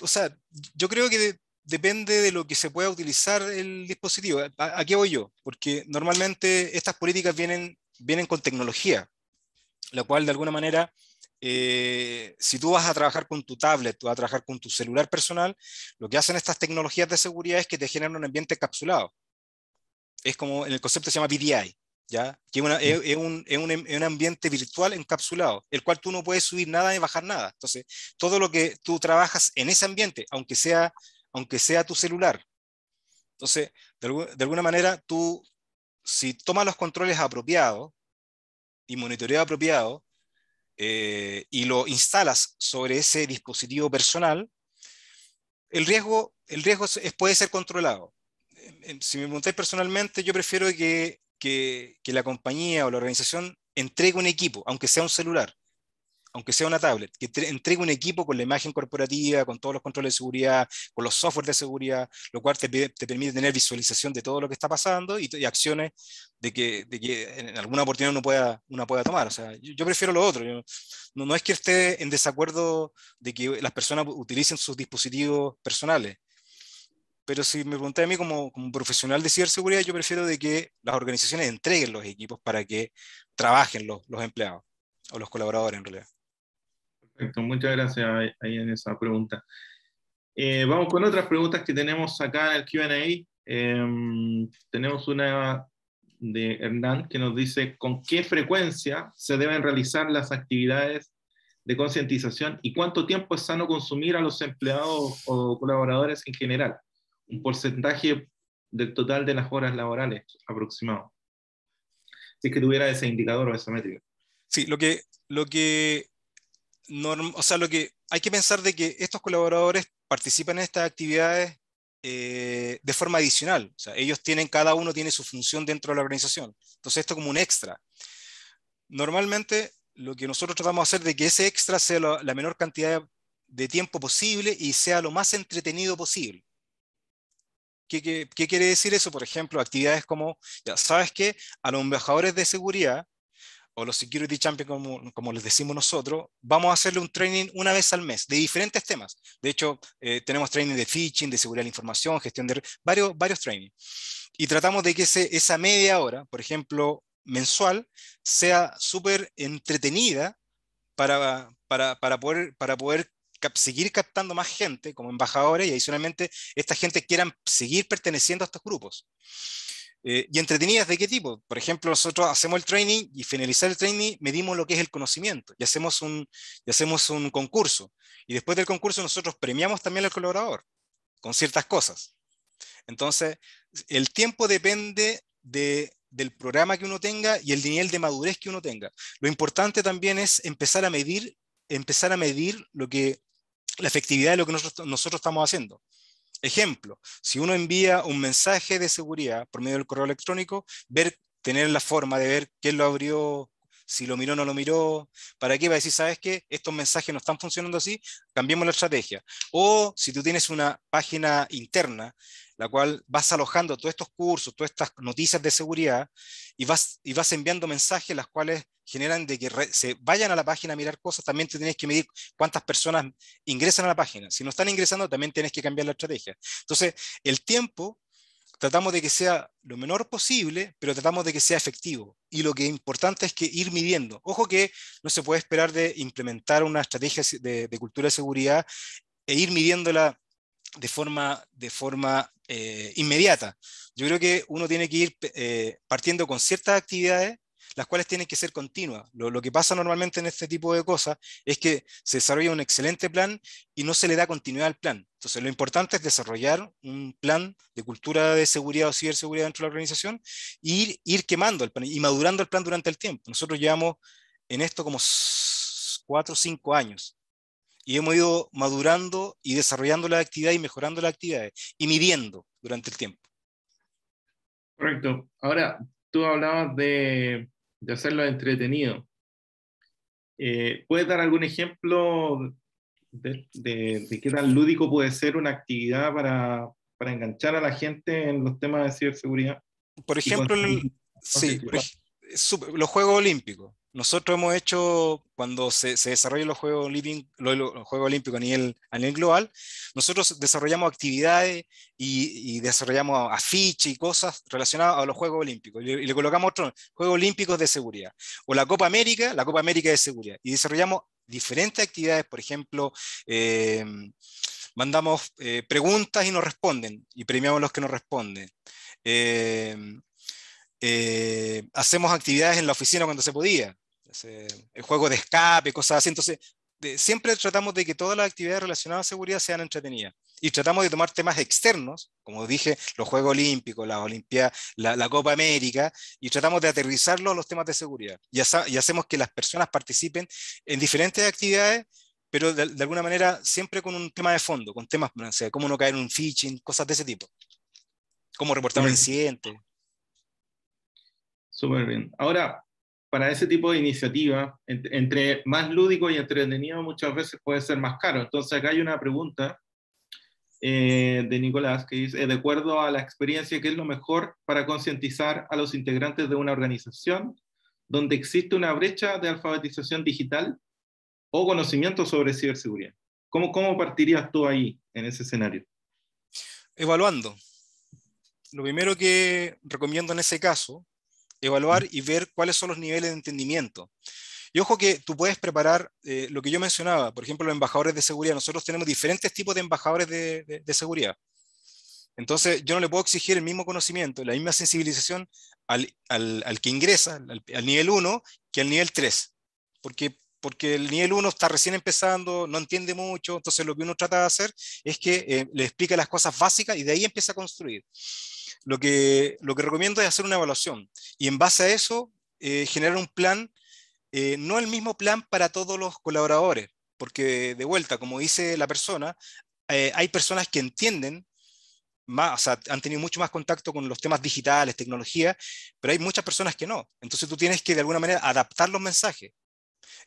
o sea, yo creo que depende de lo que se pueda utilizar el dispositivo. ¿A, qué voy yo? Porque normalmente estas políticas vienen, vienen con tecnología, la cual de alguna manera eh, si tú vas a trabajar con tu tablet, tú vas a trabajar con tu celular personal, lo que hacen estas tecnologías de seguridad es que te generan un ambiente encapsulado Es como en el concepto se llama VDI, ¿ya? que es, un, es, un, un, ambiente virtual encapsulado, el cual tú no puedes subir nada ni bajar nada. Entonces, todo lo que tú trabajas en ese ambiente, aunque sea, aunque sea tu celular, entonces, de, de alguna manera, tú, si tomas los controles apropiados y monitoreo apropiado, eh, y lo instalas sobre ese dispositivo personal, el riesgo, el riesgo puede ser controlado. Si me preguntáis personalmente, yo prefiero que, que la compañía o la organización entregue un equipo, aunque sea un celular aunque sea una tablet, que entregue un equipo con la imagen corporativa, con todos los controles de seguridad, con los softwares de seguridad, lo cual te, permite tener visualización de todo lo que está pasando y, acciones de que, en alguna oportunidad uno pueda, una pueda tomar. O sea, yo, prefiero lo otro. no, es que esté en desacuerdo de que las personas utilicen sus dispositivos personales pero si me pregunté a mí como, como, profesional de ciberseguridad, yo prefiero de que las organizaciones entreguen los equipos para que trabajen los, los empleados o los colaboradores en realidad. Perfecto, muchas gracias ahí en esa pregunta. Eh, vamos con otras preguntas que tenemos acá en el QA. Em, tenemos una de Hernán que nos dice con qué frecuencia se deben realizar las actividades de concientización y cuánto tiempo es sano consumir a los empleados o colaboradores en general. Un porcentaje del total de las horas laborales aproximado. Si es que tuviera ese indicador o esa métrica. Sí, lo que, lo que o sea, lo que hay que pensar de que estos colaboradores participan en estas actividades eh, de forma adicional. O sea, ellos tienen, cada uno tiene su función dentro de la organización. Entonces, esto como un extra. Normalmente, lo que nosotros tratamos de hacer de que ese extra sea la, menor cantidad de tiempo posible y sea lo más entretenido posible. ¿Qué, qué, ¿Qué, quiere decir eso? Por ejemplo, actividades como, ya sabes que a los embajadores de seguridad o los Security Champions, como, como, les decimos nosotros, vamos a hacerle un training una vez al mes de diferentes temas. De hecho, eh, tenemos training de phishing, de seguridad de la información, gestión de varios, varios training. Y tratamos de que ese, esa media hora, por ejemplo, mensual, sea súper entretenida para, para, poder, para poder seguir captando más gente como embajadores y adicionalmente esta gente quieran seguir perteneciendo a estos grupos. Eh, ¿Y entretenidas de qué tipo? Por ejemplo, nosotros hacemos el training y finalizar el training medimos lo que es el conocimiento y hacemos un, y hacemos un concurso. Y después del concurso nosotros premiamos también al colaborador con ciertas cosas. Entonces, el tiempo depende del programa que uno tenga y el nivel de madurez que uno tenga. Lo importante también es empezar a medir, empezar a medir lo que, la efectividad de lo que nosotros, nosotros estamos haciendo. Ejemplo, si uno envía un mensaje de seguridad por medio del correo electrónico, ver, tener la forma de ver quién lo abrió, si lo miró no lo miró, ¿para qué? va a decir, ¿sabes que Estos mensajes no están funcionando así, cambiemos la estrategia. O si tú tienes una página interna, la cual vas alojando todos estos cursos, todas estas noticias de seguridad, y vas, y vas enviando mensajes las cuales generan de que se vayan a la página a mirar cosas, también tú tienes que medir cuántas personas ingresan a la página. Si no están ingresando, también tienes que cambiar la estrategia. Entonces, el tiempo tratamos de que sea lo menor posible, pero tratamos de que sea efectivo. Y lo que es importante es que ir midiendo. Ojo que no se puede esperar de implementar una estrategia de, cultura de seguridad e ir midiéndola de forma, de forma eh, inmediata. Yo creo que uno tiene que ir eh, partiendo con ciertas actividades las cuales tienen que ser continuas. lo, que pasa normalmente en este tipo de cosas es que se desarrolla un excelente plan y no se le da continuidad al plan. Entonces, lo importante es desarrollar un plan de cultura de seguridad o ciberseguridad dentro de la organización e ir, quemando el plan y madurando el plan durante el tiempo. Nosotros llevamos en esto como cuatro o cinco años y hemos ido madurando y desarrollando la actividad y mejorando la actividad y midiendo durante el tiempo. Correcto. Ahora, tú hablabas de, hacerlo entretenido. Eh, ¿Puedes dar algún ejemplo de, de, qué tan lúdico puede ser una actividad para, para, enganchar a la gente en los temas de ciberseguridad. Por ejemplo, sí, los Juegos Olímpicos. Nosotros hemos hecho, cuando se, se desarrollan los Juegos, Olímpicos, juego a nivel, global, nosotros desarrollamos actividades y, y desarrollamos afiches y cosas relacionadas a los Juegos Olímpicos. Y le, y le colocamos otros Juegos Olímpicos de seguridad. O la Copa América, la Copa América de seguridad. Y desarrollamos diferentes actividades, por ejemplo, eh, mandamos eh, preguntas y nos responden y premiamos los que nos responden. Eh, hacemos actividades en la oficina cuando se podía, el juego de escape, cosas así. Entonces, siempre tratamos de que todas las actividades relacionadas a seguridad sean entretenidas y tratamos de tomar temas externos, como dije, los Juegos Olímpicos, la, Olimpia, la, Copa América, y tratamos de aterrizarlo a los temas de seguridad. Y, hacemos que las personas participen en diferentes actividades, pero de, alguna manera siempre con un tema de fondo, con temas, o sea, cómo no caer en un phishing, cosas de ese tipo. Cómo reportar un incidente. Súper bien. Ahora, para ese tipo de iniciativa, entre más lúdico y entretenido muchas veces puede ser más caro. Entonces acá hay una pregunta eh, de Nicolás, que dice, de acuerdo a la experiencia, que es lo mejor para concientizar a los integrantes de una organización donde existe una brecha de alfabetización digital o conocimiento sobre ciberseguridad? ¿Cómo, cómo partirías tú ahí, en ese escenario? Evaluando. Lo primero que recomiendo en ese caso, evaluar y ver cuáles son los niveles de entendimiento. Y ojo que tú puedes preparar eh, lo que yo mencionaba, por ejemplo, los embajadores de seguridad. Nosotros tenemos diferentes tipos de embajadores de, seguridad. Entonces, yo no le puedo exigir el mismo conocimiento, la misma sensibilización al, al, que ingresa, al, nivel 1, que al nivel 3. Porque, porque el nivel 1 está recién empezando, no entiende mucho, entonces lo que uno trata de hacer es que eh, le explica las cosas básicas y de ahí empieza a construir. Lo que, lo que recomiendo es hacer una evaluación y en base a eso eh, generar un plan eh, no el mismo plan para todos los colaboradores, porque de vuelta, como dice la persona, eh, hay personas que entienden más, o sea, han tenido mucho más contacto con los temas digitales, tecnología, pero hay muchas personas que no. Entonces tú tienes que de alguna manera adaptar los mensajes.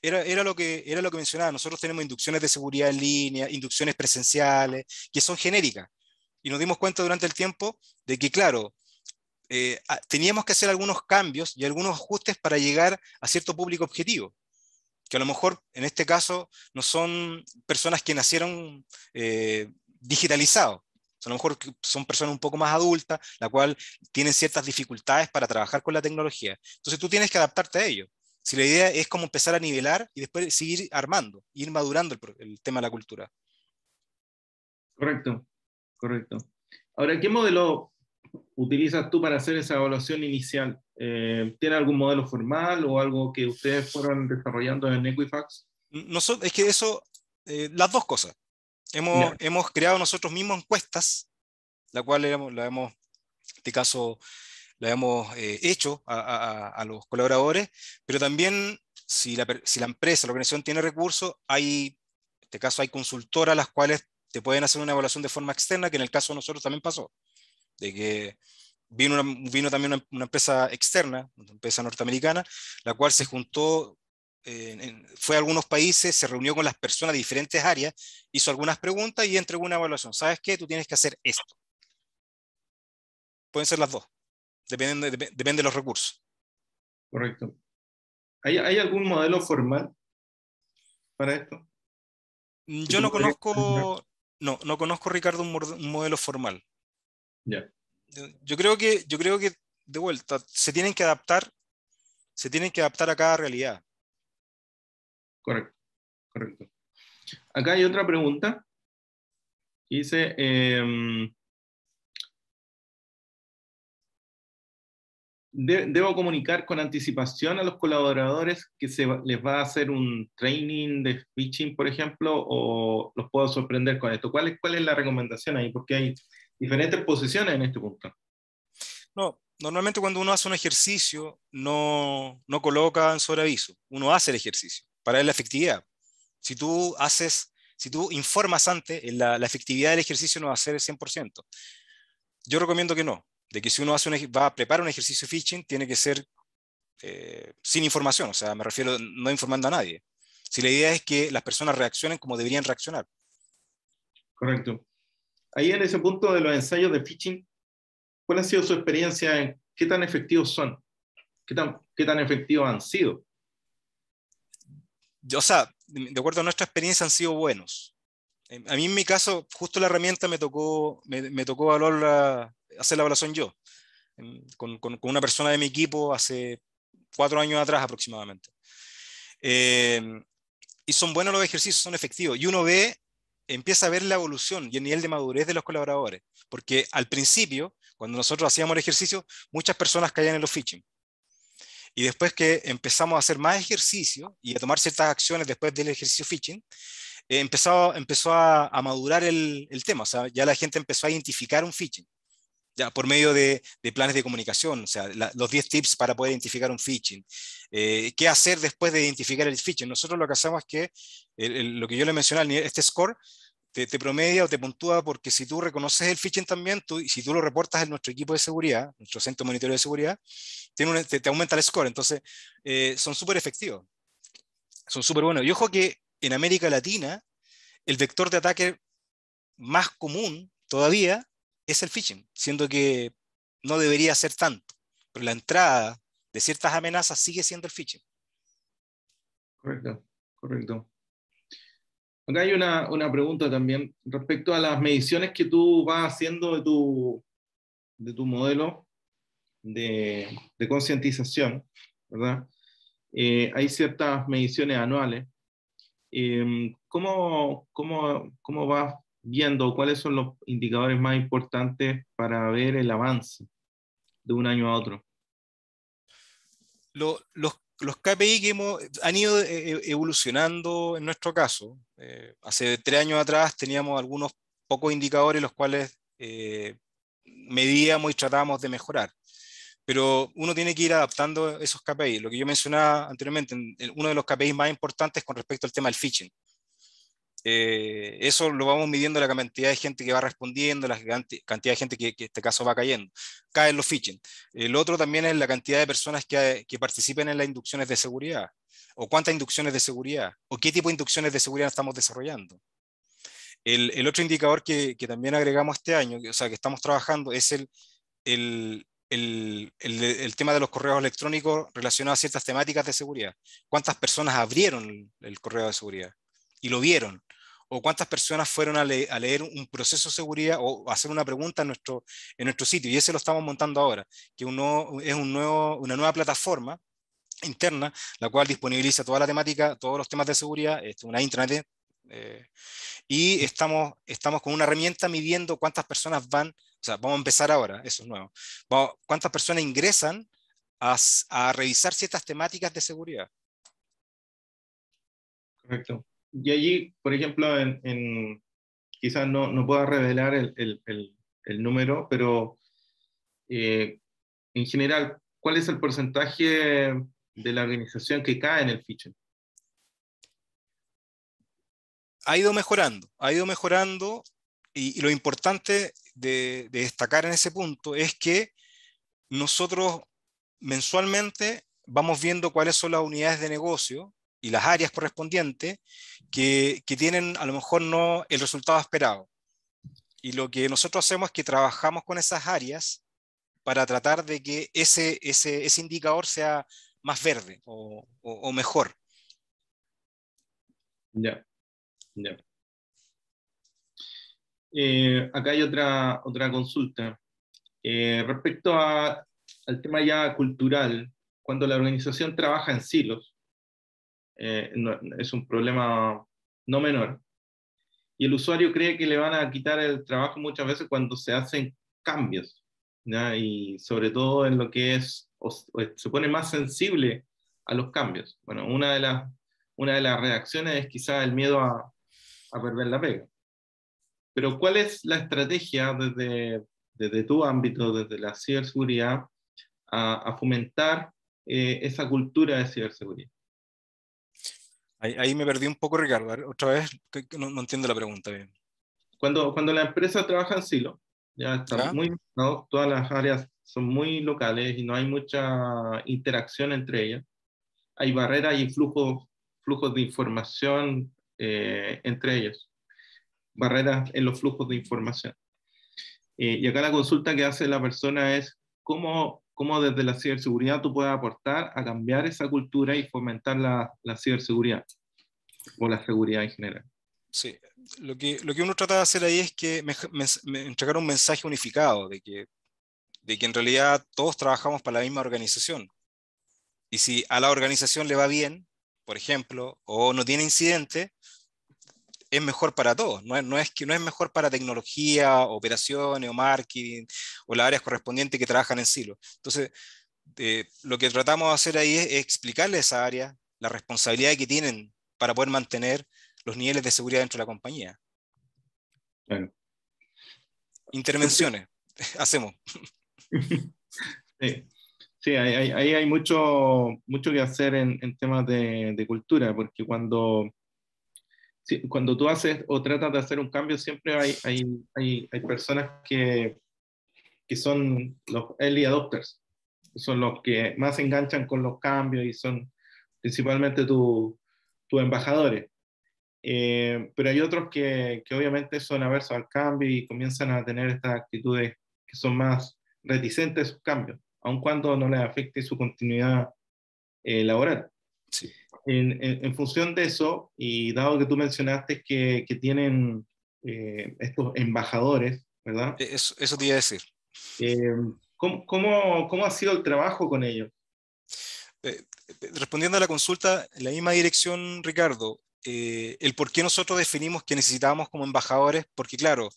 Era, era, lo que, era lo que mencionaba, nosotros tenemos inducciones de seguridad en línea, inducciones presenciales, que son genéricas. Y nos dimos cuenta durante el tiempo de que, claro, eh, ah, teníamos que hacer algunos cambios y algunos ajustes para llegar a cierto público objetivo, que a lo mejor en este caso no son personas que nacieron eh, digitalizados, a lo mejor son personas un poco más adultas, la cual tienen ciertas dificultades para trabajar con la tecnología. Entonces tú tienes que adaptarte a ello. Si la idea es como empezar a nivelar y después seguir armando, ir madurando el, el tema de la cultura. Correcto, correcto. Ahora, ¿qué modelo utilizas tú para hacer esa evaluación inicial? Eh, ¿Tiene algún modelo formal o algo que ustedes fueron desarrollando en Equifax? Nosotros, es que eso, eh, las dos cosas. Hemos, hemos, creado nosotros mismos encuestas, la cual la hemos, en este caso, la hemos eh, hecho a, los colaboradores, pero también si la, si la empresa, la organización tiene recursos, hay, en este caso hay consultoras las cuales te pueden hacer una evaluación de forma externa, que en el caso de nosotros también pasó de que vino, vino también una, empresa externa, una empresa norteamericana, la cual se juntó, eh, fue a algunos países, se reunió con las personas de diferentes áreas, hizo algunas preguntas y entregó una evaluación. ¿Sabes qué? Tú tienes que hacer esto. Pueden ser las dos, depende, de los recursos. Correcto. ¿Hay algún modelo formal para esto? Mm, yo no conozco, no, no conozco, Ricardo, un modelo formal. Yo creo que, yo creo que de vuelta, se tienen que adaptar, se tienen que adaptar a cada realidad. Correcto, correcto. Acá hay otra pregunta. Dice, em, ¿debo comunicar con anticipación a los colaboradores que se les va a hacer un training de phishing, por ejemplo, o los puedo sorprender con esto? ¿Cuál es, cuál es la recomendación ahí? Porque hay diferentes posiciones en este punto. No, normalmente cuando uno hace un ejercicio, no, no coloca en sobreaviso, uno hace el ejercicio, para ver la efectividad. Si tú haces, si tú informas antes, la, la efectividad del ejercicio no va a ser el 100%. Yo recomiendo que no, de que si uno hace va a preparar un ejercicio phishing, tiene que ser eh, sin información, o sea, me refiero no informando a nadie. Si la idea es que las personas reaccionen como deberían reaccionar. Correcto ahí en ese punto de los ensayos de pitching, ¿cuál ha sido su experiencia en qué tan efectivos son? ¿Qué tan, qué tan efectivos han sido? o sea, de acuerdo a nuestra experiencia han sido buenos. Eh, a mí en mi caso, justo la herramienta me tocó, me, tocó hacer la evaluación yo, con, una persona de mi equipo hace cuatro años atrás aproximadamente. Eh, y son buenos los ejercicios, son efectivos. Y uno ve empieza a ver la evolución y el nivel de madurez de los colaboradores. Porque al principio, cuando nosotros hacíamos el ejercicio, muchas personas caían en los phishing. Y después que empezamos a hacer más ejercicio y a tomar ciertas acciones después del ejercicio phishing, eh, empezó, a, madurar el, tema. O sea, ya la gente empezó a identificar un phishing ya, por medio de, planes de comunicación, o sea, los 10 tips para poder identificar un phishing. Eh, ¿Qué hacer después de identificar el phishing? Nosotros lo que hacemos es que, lo que yo le mencioné, este score te, promedia o te puntúa porque si tú reconoces el phishing también, tú, si tú lo reportas en nuestro equipo de seguridad, nuestro centro monitoreo de seguridad, tiene te, aumenta el score. Entonces, eh, son súper efectivos. Son súper buenos. Y ojo que en América Latina, el vector de ataque más común todavía es el phishing, siendo que no debería ser tanto, pero la entrada de ciertas amenazas sigue siendo el phishing. Correcto, correcto. Acá hay una, pregunta también respecto a las mediciones que tú vas haciendo de tu, tu modelo de, de concientización, ¿verdad? Eh, hay ciertas mediciones anuales. Eh, ¿cómo, cómo, cómo vas viendo cuáles son los indicadores más importantes para ver el avance de un año a otro. los, los, KPI que hemos, han ido eh, eh, evolucionando en nuestro caso. Eh, hace tres años atrás teníamos algunos pocos indicadores los cuales medíamos y tratábamos de mejorar. Pero uno tiene que ir adaptando esos KPI. Lo que yo mencionaba anteriormente, uno de los KPI más importantes con respecto al tema del phishing. Eh, eso lo vamos midiendo la cantidad de gente que va respondiendo, la cantidad de gente que, en este caso va cayendo. Caen los fiches El otro también es la cantidad de personas que, participen en las inducciones de seguridad, o cuántas inducciones de seguridad, o qué tipo de inducciones de seguridad estamos desarrollando. El, otro indicador que, también agregamos este año, o sea, que estamos trabajando, es el, el tema de los correos electrónicos relacionados a ciertas temáticas de seguridad. ¿Cuántas personas abrieron el correo de seguridad? y lo vieron? ¿O cuántas personas fueron a, leer un proceso de seguridad o hacer una pregunta en nuestro, en nuestro sitio? Y ese lo estamos montando ahora, que uno, es un nuevo, una nueva plataforma interna, la cual disponibiliza toda la temática, todos los temas de seguridad, este, una intranet. Eh, y estamos, estamos con una herramienta midiendo cuántas personas van, o sea, vamos a empezar ahora, eso es nuevo, cuántas personas ingresan a, a revisar ciertas temáticas de seguridad. Correcto y allí, por ejemplo, quizás no, pueda revelar el, número, pero eh, en general, ¿cuál es el porcentaje de la organización que cae en el fichero? Ha ido mejorando, ha ido mejorando y, lo importante de destacar en ese punto es que nosotros mensualmente vamos viendo cuáles son las unidades de negocio y las áreas correspondientes que, que, tienen a lo mejor no el resultado esperado. Y lo que nosotros hacemos es que trabajamos con esas áreas para tratar de que ese, ese, indicador sea más verde o, o, mejor. Ya, eh, acá hay otra, otra consulta. Eh, respecto a, al tema ya cultural, cuando la organización trabaja en silos, eh, es un problema no menor. Y el usuario cree que le van a quitar el trabajo muchas veces cuando se hacen cambios, y sobre todo en lo que es, se pone más sensible a los cambios. Bueno, una de las, una de las reacciones es quizá el miedo a, a perder la pega. Pero ¿cuál es la estrategia desde, desde tu ámbito, desde la ciberseguridad, a, a fomentar eh, esa cultura de ciberseguridad? Ahí, me perdí un poco, Ricardo. otra vez, no, entiendo la pregunta bien. Cuando, cuando la empresa trabaja en silo, ya está muy todas las áreas son muy locales y no hay mucha interacción entre ellas. Hay barreras y flujos, flujos de información eh, entre ellos, barreras en los flujos de información. Eh, y acá la consulta que hace la persona es cómo cómo desde la ciberseguridad tú puedes aportar a cambiar esa cultura y fomentar la, ciberseguridad o la seguridad en general. Sí, lo que, lo que uno trata de hacer ahí es que entregar un mensaje unificado de que, de que en realidad todos trabajamos para la misma organización. Y si a la organización le va bien, por ejemplo, o no tiene incidente, es mejor para todos, no es, no es, que no es mejor para tecnología, operaciones o marketing o las áreas correspondientes que trabajan en silo. Entonces, eh, lo que tratamos de hacer ahí es, explicarle a esa área la responsabilidad que tienen para poder mantener los niveles de seguridad dentro de la compañía. Intervenciones, hacemos. Sí, ahí hay, mucho, mucho que hacer en, temas de, de, cultura, porque cuando cuando tú haces o tratas de hacer un cambio, siempre hay, hay, hay, hay personas que, que son los early adopters, son los que más se enganchan con los cambios y son principalmente tus embajadores. Eh, pero hay otros que, que, obviamente son aversos al cambio y comienzan a tener estas actitudes que son más reticentes a sus cambios, aun cuando no les afecte su continuidad eh, laboral. Sí en, función de eso, y dado que tú mencionaste que, tienen eh, estos embajadores, ¿verdad? E, eso, te iba a decir. Em, ¿cómo, ha sido el trabajo con ellos? Eh, eh, respondiendo a la consulta, en la misma dirección, Ricardo, el por qué nosotros definimos que necesitábamos como embajadores, porque claro,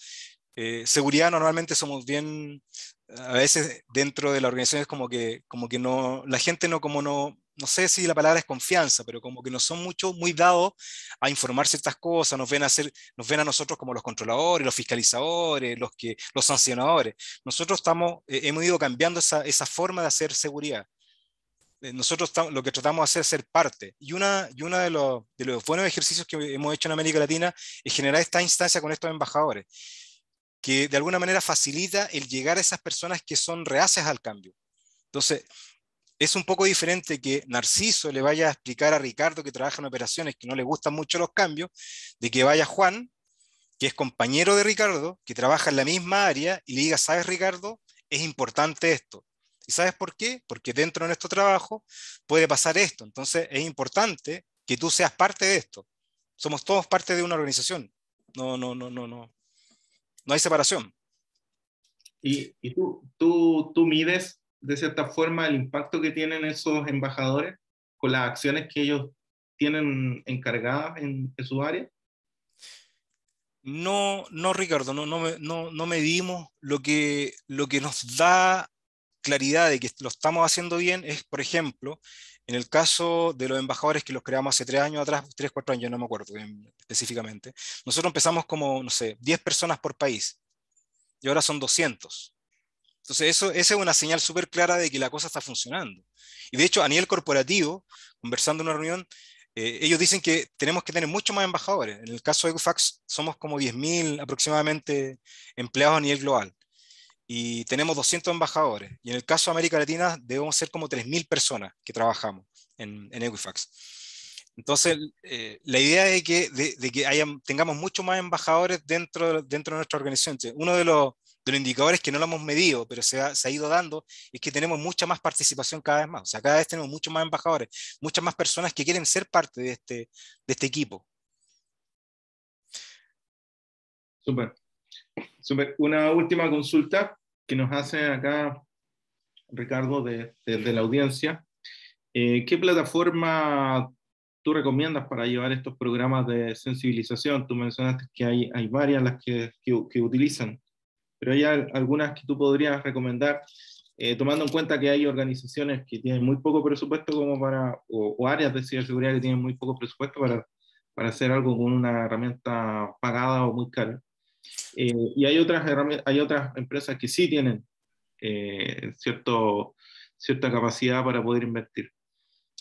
seguridad normalmente somos bien, a veces dentro de las organizaciones como que, como que no, la gente no como no, no sé si la palabra es confianza, pero como que no son mucho, muy dados a informar ciertas cosas, nos ven a, hacer, nos ven a nosotros como los controladores, los fiscalizadores, los, que, los sancionadores. Nosotros estamos, eh, hemos ido cambiando esa, esa, forma de hacer seguridad. Eh, nosotros lo que tratamos de hacer es ser parte. Y una y una de, los, de los buenos ejercicios que hemos hecho en América Latina es generar esta instancia con estos embajadores, que de alguna manera facilita el llegar a esas personas que son reaces al cambio. Entonces, es un poco diferente que Narciso le vaya a explicar a Ricardo, que trabaja en operaciones, que no le gustan mucho los cambios, de que vaya Juan, que es compañero de Ricardo, que trabaja en la misma área, y le diga, sabes Ricardo, es importante esto. ¿Y sabes por qué? Porque dentro de nuestro trabajo puede pasar esto. Entonces es importante que tú seas parte de esto. Somos todos parte de una organización. No, no, no, no, no. No hay separación. ¿Y, y tú, tú, tú mides de cierta forma, el impacto que tienen esos embajadores con las acciones que ellos tienen encargadas en, su área? No, no, Ricardo, no, no, medimos lo que, lo que nos da claridad de que lo estamos haciendo bien es, por ejemplo, en el caso de los embajadores que los creamos hace tres años atrás, tres, cuatro años, no me acuerdo específicamente, nosotros empezamos como, no sé, 10 personas por país y ahora son 200. Entonces, eso, esa es una señal súper clara de que la cosa está funcionando. Y de hecho, a nivel corporativo, conversando en una reunión, eh, ellos dicen que tenemos que tener mucho más embajadores. En el caso de Equifax, somos como 10.000 aproximadamente empleados a nivel global. Y tenemos 200 embajadores. Y en el caso de América Latina, debemos ser como 3.000 personas que trabajamos en, Equifax. Entonces, eh, la idea es que, de, que tengamos mucho más embajadores dentro, dentro de nuestra organización. uno de los de los indicadores que no lo hemos medido, pero se ha, ido dando, es que tenemos mucha más participación cada vez más. O sea, cada vez tenemos muchos más embajadores, muchas más personas que quieren ser parte de este, este equipo. Súper. Una última consulta que nos hace acá Ricardo de, la audiencia. Eh, ¿Qué plataforma tú recomiendas para llevar estos programas de sensibilización? Tú mencionaste que hay, varias las que utilizan pero hay algunas que tú podrías recomendar, eh, tomando en cuenta que hay organizaciones que tienen muy poco presupuesto como para, o, áreas de seguridad que tienen muy poco presupuesto para, para hacer algo con una herramienta pagada o muy cara. Eh, y hay otras, hay otras empresas que sí tienen eh, cierto, cierta capacidad para poder invertir.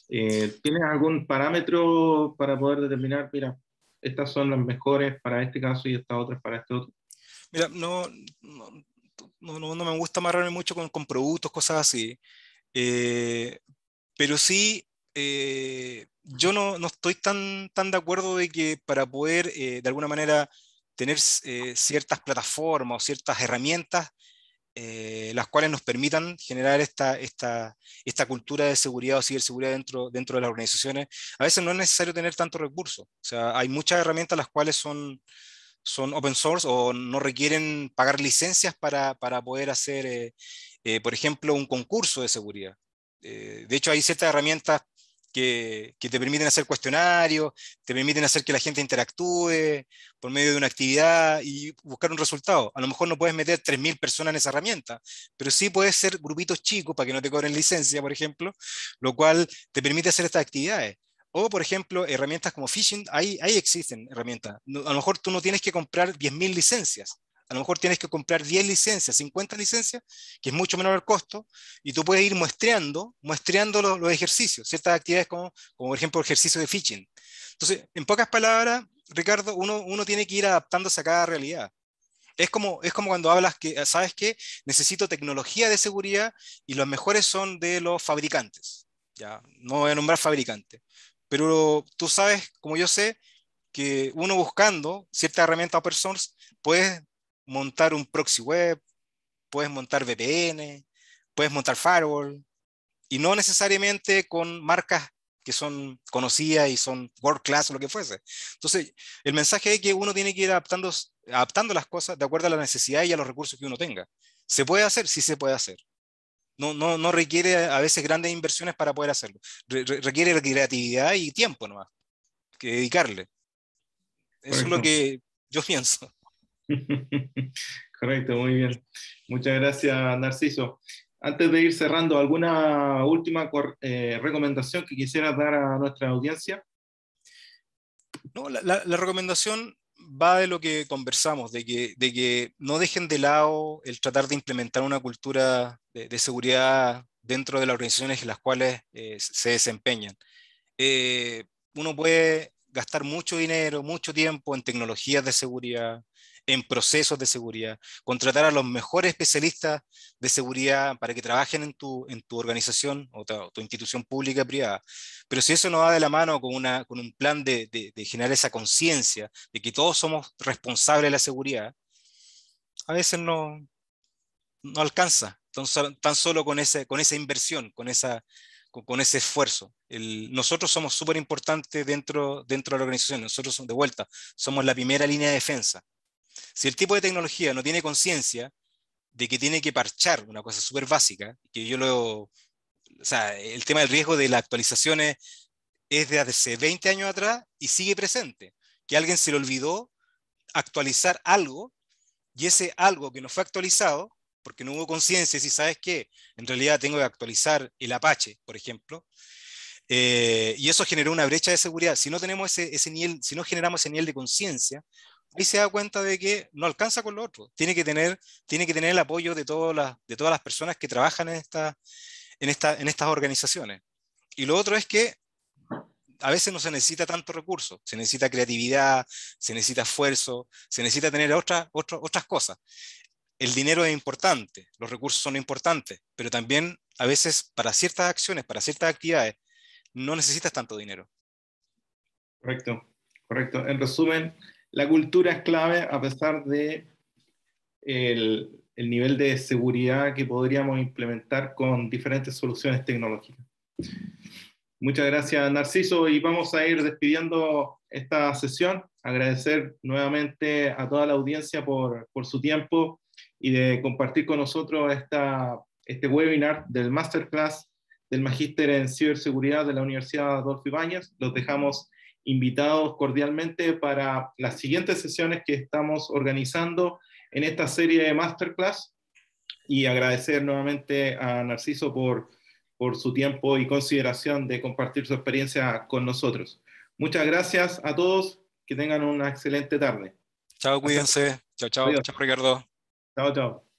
Eh, ¿Tienes algún parámetro para poder determinar, mira, estas son las mejores para este caso y estas otras para este otro? Mira, no, no, no, me gusta amarrarme mucho con, con productos, cosas así. Eh, pero sí, eh, yo no, no, estoy tan, tan de acuerdo de que para poder, eh, de alguna manera, tener ciertas plataformas o ciertas herramientas, las cuales nos permitan generar esta, esta, esta cultura de seguridad o ciberseguridad dentro, dentro de las organizaciones, a veces no es necesario tener tantos recursos. O sea, hay muchas herramientas las cuales son son open source o no requieren pagar licencias para, poder hacer, eh, eh, por ejemplo, un concurso de seguridad. Eh, de hecho, hay ciertas herramientas que, que, te permiten hacer cuestionarios, te permiten hacer que la gente interactúe por medio de una actividad y buscar un resultado. A lo mejor no puedes meter 3.000 personas en esa herramienta, pero sí puedes ser grupitos chicos para que no te cobren licencia, por ejemplo, lo cual te permite hacer estas actividades. O, por ejemplo, herramientas como phishing, ahí, ahí existen herramientas. a lo mejor tú no tienes que comprar 10.000 licencias, a lo mejor tienes que comprar 10 licencias, 50 licencias, que es mucho menor el costo, y tú puedes ir muestreando, muestreando los, ejercicios, ciertas actividades como, como, por ejemplo, ejercicio de phishing. Entonces, en pocas palabras, Ricardo, uno, uno tiene que ir adaptándose a cada realidad. Es como, es como cuando hablas que, ¿sabes que Necesito tecnología de seguridad y los mejores son de los fabricantes. Ya, no voy a nombrar fabricantes. Pero tú sabes, como yo sé, que uno buscando cierta herramienta open source, puedes montar un proxy web, puedes montar VPN, puedes montar firewall, y no necesariamente con marcas que son conocidas y son world class o lo que fuese. Entonces, el mensaje es que uno tiene que ir adaptando, adaptando las cosas de acuerdo a la necesidad y a los recursos que uno tenga. Se puede hacer, sí se puede hacer. No, no, no requiere a veces grandes inversiones para poder hacerlo. requiere creatividad y tiempo nomás, que dedicarle. Eso es lo que yo pienso. Correcto, muy bien. Muchas gracias, Narciso. Antes de ir cerrando, ¿alguna última eh, recomendación que quisieras dar a nuestra audiencia? No, la recomendación va de lo que conversamos, de que, no dejen de lado el tratar de implementar una cultura de, seguridad dentro de las organizaciones en las cuales eh, se desempeñan. Eh, uno puede gastar mucho dinero, mucho tiempo en tecnologías de seguridad, en procesos de seguridad, contratar a los mejores especialistas de seguridad para que trabajen en tu, en tu organización o tu, institución pública privada. Pero si eso no va de la mano con, una, con un plan de, generar esa conciencia de que todos somos responsables de la seguridad, a veces no, no alcanza. tan solo con, ese, con esa inversión, con esa, con, ese esfuerzo. nosotros somos súper importantes dentro, dentro de la organización, nosotros de vuelta, somos la primera línea de defensa. Si el tipo de tecnología no tiene conciencia de que tiene que parchar una cosa súper básica, que yo lo... O sea, el tema del riesgo de las actualizaciones es de hace 20 años atrás y sigue presente. Que alguien se le olvidó actualizar algo y ese algo que no fue actualizado, porque no hubo conciencia, si sabes que en realidad tengo que actualizar el Apache, por ejemplo, eh, y eso generó una brecha de seguridad. Si no tenemos ese, ese nivel, si no generamos ese nivel de conciencia, ahí se da cuenta de que no alcanza con lo otro. Tiene que tener, tiene que tener el apoyo de, todas las, de todas las personas que trabajan en, esta, en, esta, en estas organizaciones. Y lo otro es que a veces no se necesita tanto recurso, se necesita creatividad, se necesita esfuerzo, se necesita tener otras otras otras cosas. El dinero es importante, los recursos son importantes, pero también a veces para ciertas acciones, para ciertas actividades, no necesitas tanto dinero. Correcto, correcto. En resumen, la cultura es clave a pesar de el, nivel de seguridad que podríamos implementar con diferentes soluciones tecnológicas. Muchas gracias, Narciso, y vamos a ir despidiendo esta sesión. Agradecer nuevamente a toda la audiencia por, por su tiempo y de compartir con nosotros esta, este webinar del Masterclass del Magíster en Ciberseguridad de la Universidad Adolfo Ibañez. Los dejamos invitados cordialmente para las siguientes sesiones que estamos organizando en esta serie de masterclass y agradecer nuevamente a Narciso por, por su tiempo y consideración de compartir su experiencia con nosotros. Muchas gracias a todos, que tengan una excelente tarde. Chao, cuídense. Chao, chao. Chao, Ricardo. Chao, chao.